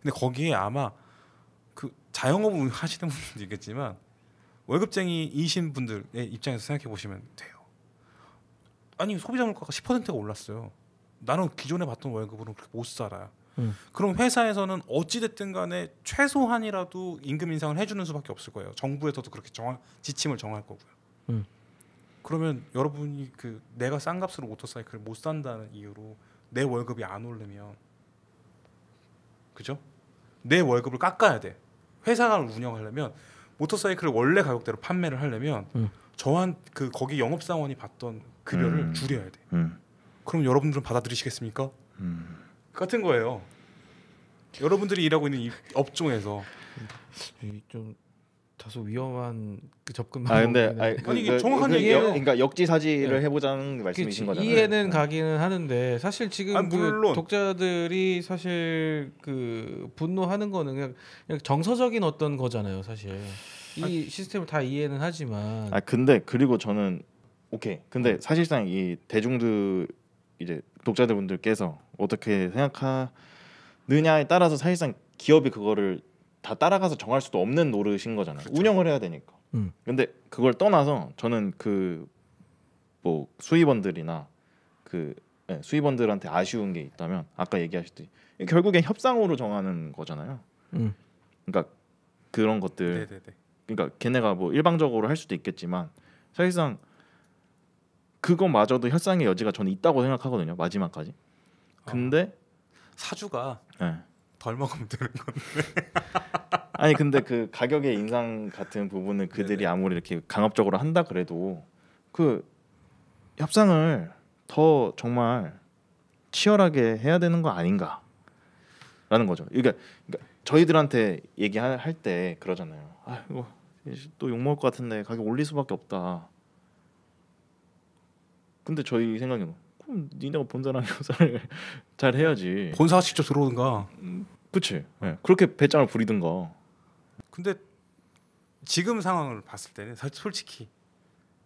근데 거기에 아마 그 자영업을 하시는 분들도 있겠지만 월급쟁이이신 분들의 입장에서 생각해 보시면 돼요. 아니 소비자 물가가 10%가 올랐어요. 나는 기존에 받던 월급으로 그렇게 못 살아. 음. 그럼 회사에서는 어찌 됐든 간에 최소한이라도 임금 인상을 해주는 수밖에 없을 거예요. 정부에서도 그렇게 정하, 지침을 정할 거고요. 음. 그러면 여러분이 그 내가 싼 값으로 오토사이클을 못 산다는 이유로 내 월급이 안 오르면 그죠? 내 월급을 깎아야 돼. 회사를 운영하려면 모터사이클을 원래 가격대로 판매를 하려면 음. 저한 그 거기 영업 사원이 받던 급여를 음. 줄여야 돼. 음. 그럼 여러분들은 받아들이시겠습니까? 음. 같은 거예요. 여러분들이 일하고 있는 이 업종에서 좀 다소 위험한 그 접근 아 근데 아니, 그, 아니 이게 그 정확한 그, 얘기예요. 그러니까 역지사지를 네. 해보자는 말씀이신 거잖아요. 이해는 네. 가기는 하는데 사실 지금 아니, 그 독자들이 사실 그 분노하는 거는 그냥, 그냥 정서적인 어떤 거잖아요, 사실. 이 아니, 시스템을 다 이해는 하지만 아 근데 그리고 저는 오케이. 근데 음. 사실상 이 대중들 이제 독자들분들께서 어떻게 생각하느냐에 따라서 사실상 기업이 그거를 다 따라가서 정할 수도 없는 노릇인 거잖아요. 그렇죠. 운영을 해야 되니까. 음. 근데 그걸 떠나서 저는 그 뭐 수입원들이나 그 네, 뭐 수입원들한테 그, 예, 아쉬운 게 있다면 아까 얘기하셨듯이 결국엔 협상으로 정하는 거잖아요. 음. 그러니까 그런 것들. 네네네. 그러니까 걔네가 뭐 일방적으로 할 수도 있겠지만 사실상 그거마저도 협상의 여지가 저는 있다고 생각하거든요. 마지막까지. 근데 어, 사주가 네. 덜 먹으면 되는 건데. 아니 근데 그 가격의 인상 같은 부분은 그들이 네네. 아무리 이렇게 강압적으로 한다 그래도 그 협상을 더 정말 치열하게 해야 되는 거 아닌가라는 거죠. 그러니까, 그러니까 저희들한테 얘기할 때 그러잖아요. 아 이거 또욕 먹을 것 같은데 가격 올릴 수밖에 없다. 근데 저희 생각에는 뭐, 그럼 니네가 본사랑 협상을 잘 해야지. 본사가 직접 들어오든가. 음, 그렇지. 네. 예, 그렇게 배짱을 부리던가 근데 지금 상황을 봤을 때는 솔직히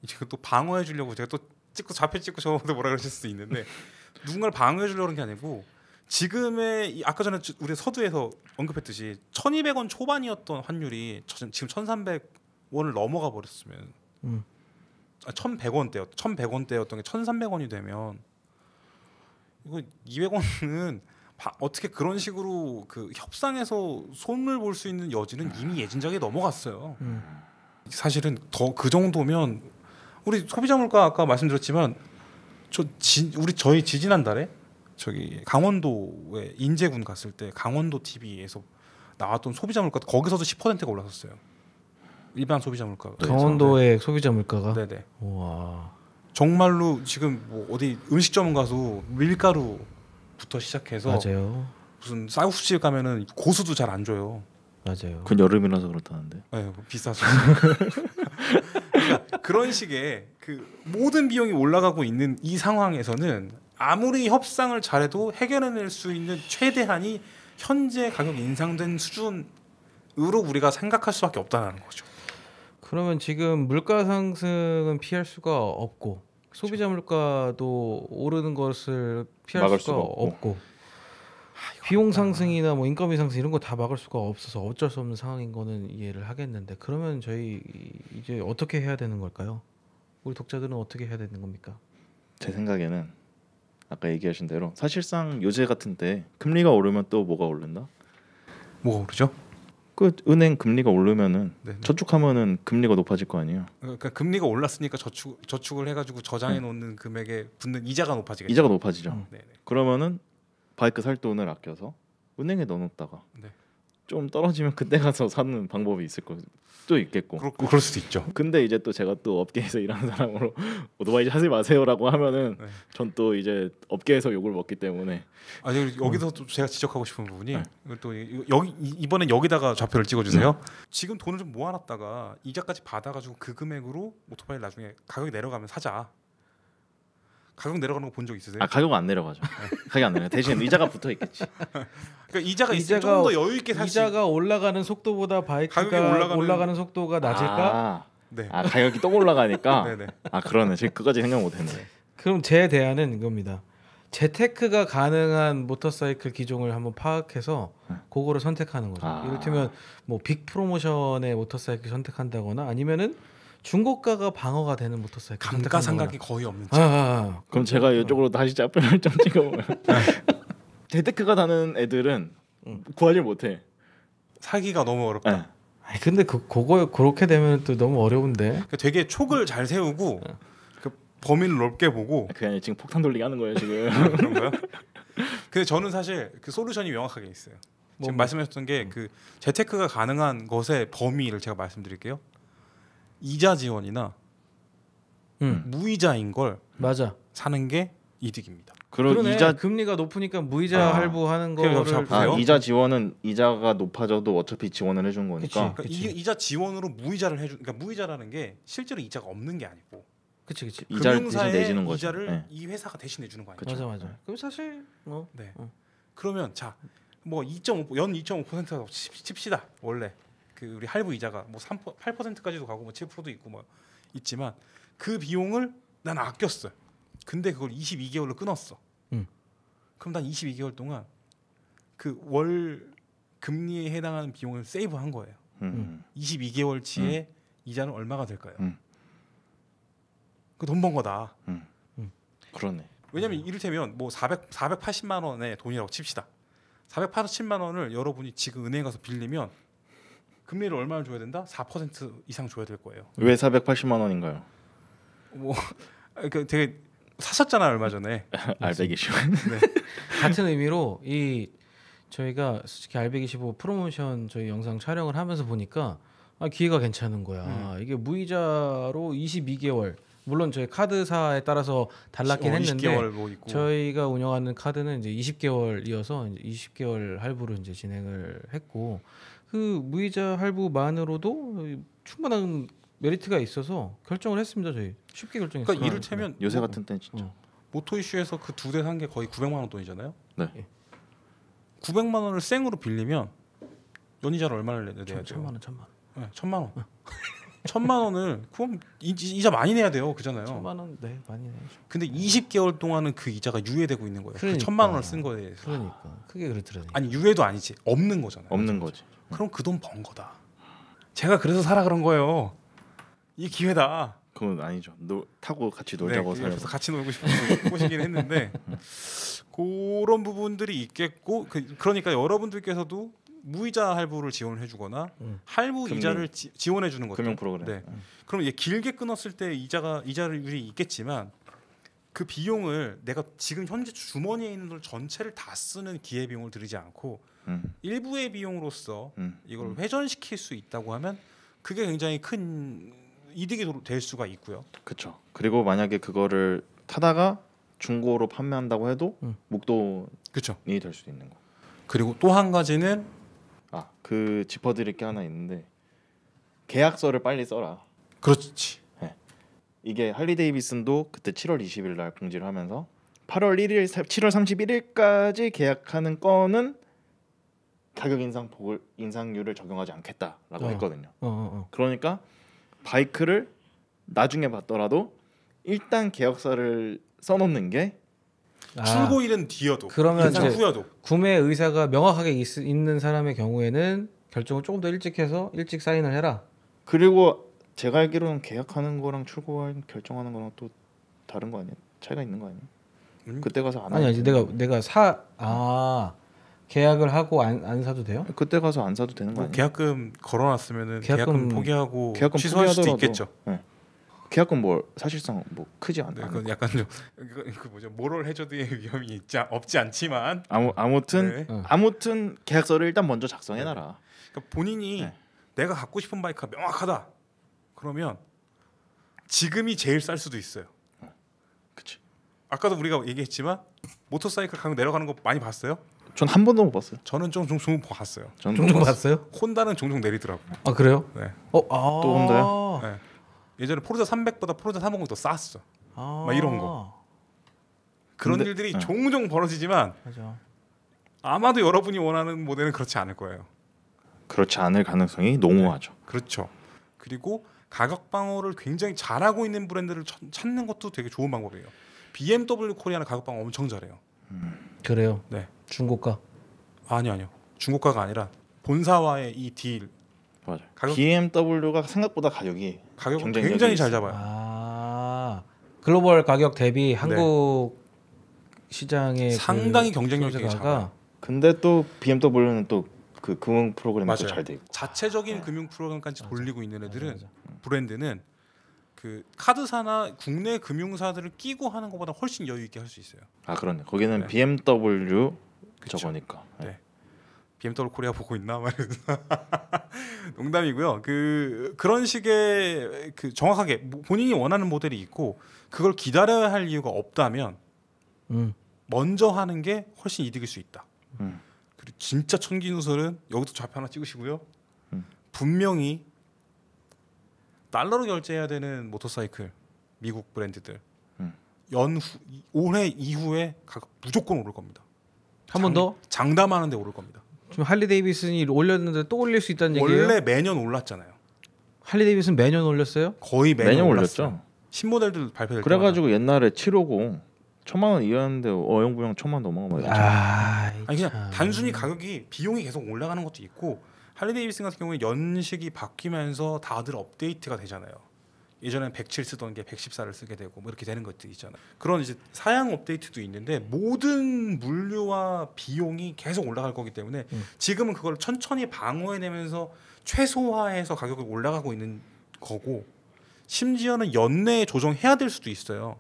제가 또 방어해 주려고 제가 또 찍고 좌표 찍고 저도 뭐라 그러실 수도 있는데 누군가를 방어해 주려고 하는 게 아니고 지금의 아까 전에 우리 서두에서 언급했듯이 1200원 초반이었던 환율이 지금 1300원을 넘어가 버렸으면 음. 아, 1100원대였 1100원대였던 게 1300원이 되면 이거 200원은 바, 어떻게 그런 식으로 그 협상에서 손을 볼 수 있는 여지는 이미 예진작에 넘어갔어요. 음. 사실은 더 그 정도면 우리 소비자 물가 아까 말씀드렸지만 저 지, 우리 저희 지지난달에 저기 강원도에 인제군 갔을 때 강원도 TV에서 나왔던 소비자 물가 거기서도 10%가 올랐었어요. 일반 소비자 물가. 네, 강원도의 네. 소비자 물가가. 네네. 네. 와. 정말로 지금 뭐 어디 음식점 가서 밀가루 부터 시작해서 맞아요. 무슨 사우스집 가면은 고수도 잘 안 줘요. 맞아요. 그 여름이라서 그렇다는데. 네, 뭐 비싸서. 그러니까 그런 식의 그 모든 비용이 올라가고 있는 이 상황에서는 아무리 협상을 잘해도 해결해낼 수 있는 최대한이 현재 가격 인상된 수준으로 우리가 생각할 수밖에 없다는 거죠. 그러면 지금 물가 상승은 피할 수가 없고 소비자 물가도 오르는 것을 피할 수가, 수가, 없고, 없고. 아, 비용 상승이나 뭐 인건비 상승 이런 거 다 막을 수가 없어서 어쩔 수 없는 상황인 거는 이해를 하겠는데 그러면 저희 이제 어떻게 해야 되는 걸까요? 우리 독자들은 어떻게 해야 되는 겁니까? 제 생각에는 아까 얘기하신 대로 사실상 요새 같은 때 금리가 오르면 또 뭐가 오른다? 뭐가 오르죠? 그 은행 금리가 오르면은 네네. 네. 저축하면은 금리가 높아질 거 아니에요. 그러니까 금리가 올랐으니까 저축 저축을 해가지고 저장해 네. 놓는 네. 금액에 붙는 이자가 높아지겠죠. 이자가 높아지죠. 음. 네, 그러면은 바이크 살 돈을 아껴서 은행에 넣어놓다가 네. 좀 떨어지면 그때 가서 사는 방법이 있을 거예요. 수도 있겠고 그렇, 그럴 수도 있죠. 근데 이제 또 제가 또 업계에서 일하는 사람으로 오토바이 하지 마세요라고 하면은 네. 전또 이제 업계에서 욕을 먹기 때문에 아 음. 여기서 또 제가 지적하고 싶은 부분이 네. 또 여기 이번엔 여기다가 좌표를 찍어주세요. 네. 지금 돈을 좀 모아놨다가 이자까지 받아가지고 그 금액으로 오토바이 를 나중에 가격이 내려가면 사자. 가격 내려가는 거 본 적 있으세요? 아 가격 안 내려가죠. 네. 가격 안 내려. 대신 이자가 붙어 있겠지. 그러니까 이자가 있으면 좀더 여유 있게 살 수. 이자가 올라가는 속도보다 바이크가 올라가는... 올라가는... 속도가 낮을까? 아, 네. 아 가격이 또 올라가니까. 네네. 아 그러네. 지금 그까지 생각 못했네. 그럼 제 대안은 이겁니다. 재테크가 가능한 모터사이클 기종을 한번 파악해서 네. 그거를 선택하는 거죠. 아. 이를테면 뭐 빅 프로모션의 모터사이클 선택한다거나 아니면은 중고가가 방어가 되는 모터사이클 감가상각이 거의 없는 아, 아, 차. 아, 아, 그럼 제가 음. 이쪽으로 다시 짜표를 좀 찍어보면 재테크가 다는 애들은 음. 구하지 못해. 사기가 너무 어렵다. 네. 아니, 근데 그 그거 그렇게 되면 또 너무 어려운데. 그러니까 되게 촉을 잘 세우고 음. 그 범위를 넓게 보고. 그냥 지금 폭탄 돌리기 하는 거예요 지금. 아, 그런 거요? 근데 저는 사실 그 솔루션이 명확하게 있어요. 지금 뭐, 뭐. 말씀하셨던 게 그 재테크가 가능한 것의 범위를 제가 말씀드릴게요. 이자 지원이나 음. 무이자인 걸 맞아 사는 게 이득입니다. 그럼 이자 금리가 높으니까 무이자 아. 할부하는 거를 아, 이자 지원은 이자가 높아져도 어차피 지원을 해준 거니까. 그치, 그러니까 그치. 그러니까 이, 자 지원으로 무이자를 해준. 그러니까 무이자라는 게 실제로 이자가 없는 게 아니고. 그치 그치. 이자를 대신 내주는 거죠. 이자를 네. 이 회사가 대신 내주는 거아니에 맞아 맞아. 네. 그럼 사실 뭐. 네. 어. 그러면 자. 뭐 2.5연 2.5%가 칩시다 원래 그 우리 할부 이자가 뭐 3%, 8%까지도 가고 뭐 7%도 있고 뭐 있지만 그 비용을 난 아꼈어. 근데 그걸 22개월로 끊었어. 음. 그럼 난 22개월 동안 그 월 금리에 해당하는 비용을 세이브한 거예요. 음. 22개월치의 음. 음. 이자는 얼마가 될까요? 음. 그돈 번 거다. 음. 음. 그러네. 왜냐면 이를테면 뭐 400, 480만 원의 돈이라고 칩시다. 480만 원을 여러분이 지금 은행 가서 빌리면 금리를 얼마나 줘야 된다? 4% 이상 줘야 될 거예요. 왜 480만 원인가요? 뭐그 아, 되게 사셨잖아요 얼마 전에 알베기시 네. 같은 의미로 이 저희가 솔직히 알베25 프로모션 저희 영상 촬영을 하면서 보니까 아, 기회가 괜찮은 거야. 음. 이게 무이자로 22개월. 물론 저희 카드사에 따라서 달랐긴 어, 했는데 뭐 저희가 운영하는 카드는 이제 20개월이어서 이제 20개월 할부로 이제 진행을 했고 그 무이자 할부만으로도 충분한 메리트가 있어서 결정을 했습니다 저희 쉽게 결정했어요. 그러니까 이를테면 네. 요새 같은 때는 진짜 어. 모토 이슈에서 그 두 대 산 게 거의 900만 원 돈이잖아요. 네. 900만 예. 원을 생으로 빌리면 연이자를 얼마를 내야 돼요? 천만 원, 천만 원. 네, 천만 원. 어. 천만 원을 그럼 이자 많이 내야 돼요, 그잖아요. 천만 원, 네, 많이 내죠. 근데 20개월 동안은 그 이자가 유예되고 있는 거예요. 그 그러니까. 그 천만 원을 쓴 거에 대해서. 그러니까 그게 그렇더라니까. 아니 유예도 아니지, 없는 거잖아요. 없는 거지. 그럼 그 돈 번 거다. 제가 그래서 살아 그런 거예요. 이 기회다. 그건 아니죠. 노, 타고 같이 네, 놀자고 네, 그 살아서 같이 놀고 싶은 시긴 했는데 그런 부분들이 있겠고 그, 러니까 여러분들께서도 무이자 할부를 지원해 주거나 음. 할부 금리, 이자를 지, 원해 주는 거죠. 금융 프로그램. 네. 음. 그럼 이게 길게 끊었을 때 이자가 이자율이 있겠지만 그 비용을 내가 지금 현재 주머니에 있는 돈 전체를 다 쓰는 기회 비용을 들이지 않고 음. 일부의 비용으로서 음. 이걸 음. 회전시킬 수 있다고 하면 그게 굉장히 큰 이득이 될 수가 있고요. 그렇죠. 그리고 만약에 그거를 타다가 중고로 판매한다고 해도 음. 목돈이 될 수도 있는 거. 그리고 또 한 가지는 아그 짚어드릴 게 하나 있는데 계약서를 빨리 써라. 그렇지. 네. 이게 할리 데이비슨도 그때 7월 20일 날 공지를 하면서 8월 1일 7월 31일까지 계약하는 건은 가격 인상 폭을 인상률을 적용하지 않겠다라고 어. 했거든요. 어, 어, 어, 그러니까 바이크를 나중에 받더라도 일단 계약서를 써놓는 게 아, 출고일은 뒤여도 그러면 후여도 구매 의사가 명확하게 있, 있는 사람의 경우에는 결정을 조금 더 일찍 해서 일찍 사인을 해라. 그리고 제가 알기로는 계약하는 거랑 출고 결정하는 거랑 또 다른 거아니에 차이가 있는 거아니에 음? 그때 가서 안 아니 아니 내가 내가 사아 계약을 하고 안, 안 사도 돼요? 그때 가서 안 사도 되는 거아니에 뭐 계약금 걸어놨으면은 계약금, 계약금 포기하고 계약금 취소할 수도 있겠죠. 네. 계약금 뭐 사실상 뭐 크지 않나요 네, 그건 약간 좀그 그, 그 뭐죠 모럴 해저드의 위험이 있지 없지 않지만 아무 아무튼 네. 어. 아무튼 계약서를 일단 먼저 작성해놔라. 네. 그러니까 본인이 네. 내가 갖고 싶은 바이크가 명확하다. 그러면 지금이 제일 쌀 수도 있어요. 어. 그렇지. 아까도 우리가 얘기했지만 모터사이클 가격 내려가는 거 많이 봤어요? 전 한 번도 못 봤어요. 저는 좀 종종 봤어요. 종종 봤어요? 혼다는 종종 내리더라고아 그래요? 네. 어, 아~ 또 혼다요? 네. 예전에 포르자 300보다 포르자 3 0 0더 쌌어. 아~ 막 이런 거. 그런 근데, 일들이 네. 종종 벌어지지만 맞아. 아마도 여러분이 원하는 모델은 그렇지 않을 거예요. 그렇지 않을 가능성이 농후하죠. 네. 그렇죠. 그리고 가격 방어를 굉장히 잘하고 있는 브랜드를 찾는 것도 되게 좋은 방법이에요. BMW 코리아는 가격 방어 엄청 잘해요. 음. 그래요. 네. 중고가. 아니 아니요. 중고가가 아니라 본사와의 이 딜. 맞아. 가격... BMW가 생각보다 가격이 가격은 굉장히 잘 잡아요. 아, 글로벌 가격 대비 네. 한국 시장의 그 상당히 그 경쟁력이 게 작아. 근데 또 BMW는 또 그 금융 프로그램잘돼 있고 자체적인 아, 금융 프로그램까지 맞아. 돌리고 있는 애들은 맞아, 맞아. 음. 브랜드는 그 카드사나 국내 금융사들을 끼고 하는 것보다 훨씬 여유 있게 할 수 있어요. 아 그렇네. 거기는 네. BMW 그쵸. 저거니까. 네. 네. BMW 코리아 보고 있나 말면서 농담이고요. 그 그런 식의 그 정확하게 뭐 본인이 원하는 모델이 있고 그걸 기다려야 할 이유가 없다면 음. 먼저 하는 게 훨씬 이득일 수 있다. 음. 그리고 진짜 천기누설은 여기도 좌표 하나 찍으시고요. 음. 분명히 달러로 결제해야 되는 모터사이클 미국 브랜드들 음. 연후 올해 이후에 가격 무조건 오를 겁니다. 한 번 더 장담하는데 오를 겁니다. 지금 할리 데이비슨이 올렸는데 또 올릴 수 있다는 얘기예요? 원래 매년 올랐잖아요. 할리 데이비슨 매년 올렸어요? 거의 매년, 매년 올렸죠. 신모델들 발표될 그래 가지고 옛날에 750 천만 원이하였데 어영부영 천만 넘어가 버렸죠. 아, 아니 그냥 참. 단순히 가격이 비용이 계속 올라가는 것도 있고 할리 데이비슨 같은 경우에 연식이 바뀌면서 다들 업데이트가 되잖아요. 예전엔 107 쓰던 게 114를 쓰게 되고 뭐 이렇게 되는 것들 있잖아요. 그런 이제 사양 업데이트도 있는데 모든 물류와 비용이 계속 올라갈 거기 때문에 음. 지금은 그걸 천천히 방어해내면서 최소화해서 가격이 올라가고 있는 거고 심지어는 연내에 조정해야 될 수도 있어요.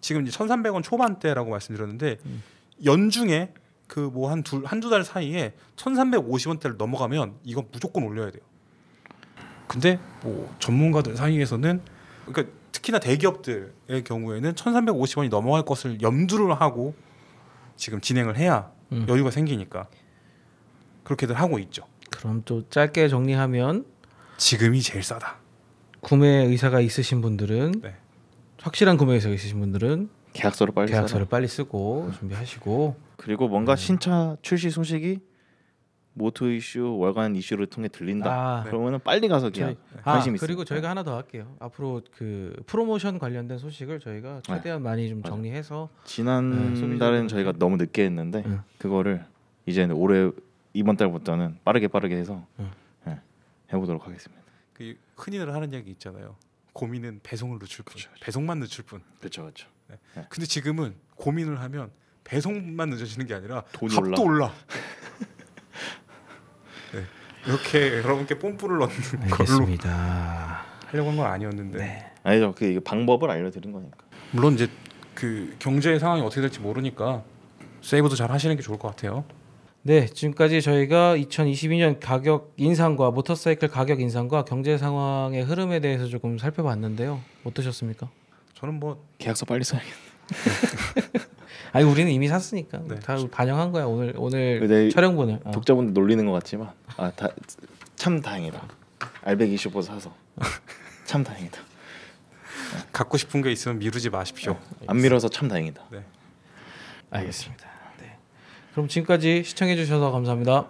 지금 이제 1,300원 초반대라고 말씀드렸는데 음. 연중에 그 뭐한둘 한두 달 사이에 1,350원대를 넘어가면 이건 무조건 올려야 돼요. 근데 뭐 전문가들 사이에서는 그러니까 특히나 대기업들의 경우에는 1,350원이 넘어갈 것을 염두를 하고 지금 진행을 해야 음. 여유가 생기니까 그렇게들 하고 있죠. 그럼 또 짧게 정리하면 지금이 제일 싸다. 구매 의사가 있으신 분들은 네. 확실한 구매 의사가 있으신 분들은 계약서를 빨리 계약서를 써라. 빨리 쓰고 준비하시고 그리고 뭔가 음. 신차 출시 소식이 모토 이슈 월간 이슈를 통해 들린다. 아, 네. 그러면은 빨리 가서 그냥 저희, 아, 관심 아, 있어. 그리고 저희가 하나 더 할게요. 앞으로 그 프로모션 관련된 소식을 저희가 네. 최대한 네. 많이 좀 정리해서 지난 네, 달은 저희가 너무 늦게 했는데 응. 네. 그거를 이제 올해 이번 달부터는 빠르게 빠르게 해서 응. 네, 해보도록 하겠습니다. 그 흔히들 하는 이기 있잖아요. 고민은 배송을 늦출 뿐, 그쵸, 그쵸. 배송만 늦출 뿐. 그렇죠, 그렇죠. 근데 지금은 고민을 하면 배송만 늦어지는 게 아니라 돈이 값도 올라. 올라. 이렇게 여러분께 뽐뿌를 넣는 걸습니다 하려고 한 건 아니었는데. 네. 아니죠. 그 방법을 알려드린 거니까. 물론 이제 그 경제 상황이 어떻게 될지 모르니까 세이브도 잘 하시는 게 좋을 것 같아요. 네, 지금까지 저희가 2022년 가격 인상과 모터사이클 가격 인상과 경제 상황의 흐름에 대해서 조금 살펴봤는데요. 어떠셨습니까? 저는 뭐 계약서 빨리 써야겠네. 아니 우리는 이미 샀으니까 네. 다 반영한 거야 오늘 오늘 촬영분을 어. 독자분들 놀리는 것 같지만 아참 다행이다 알백 25 사서 참 다행이다 갖고 싶은 게 있으면 미루지 마십시오 네. 안 미뤄서 참 다행이다 네. 알겠습니다 네. 그럼 지금까지 시청해 주셔서 감사합니다.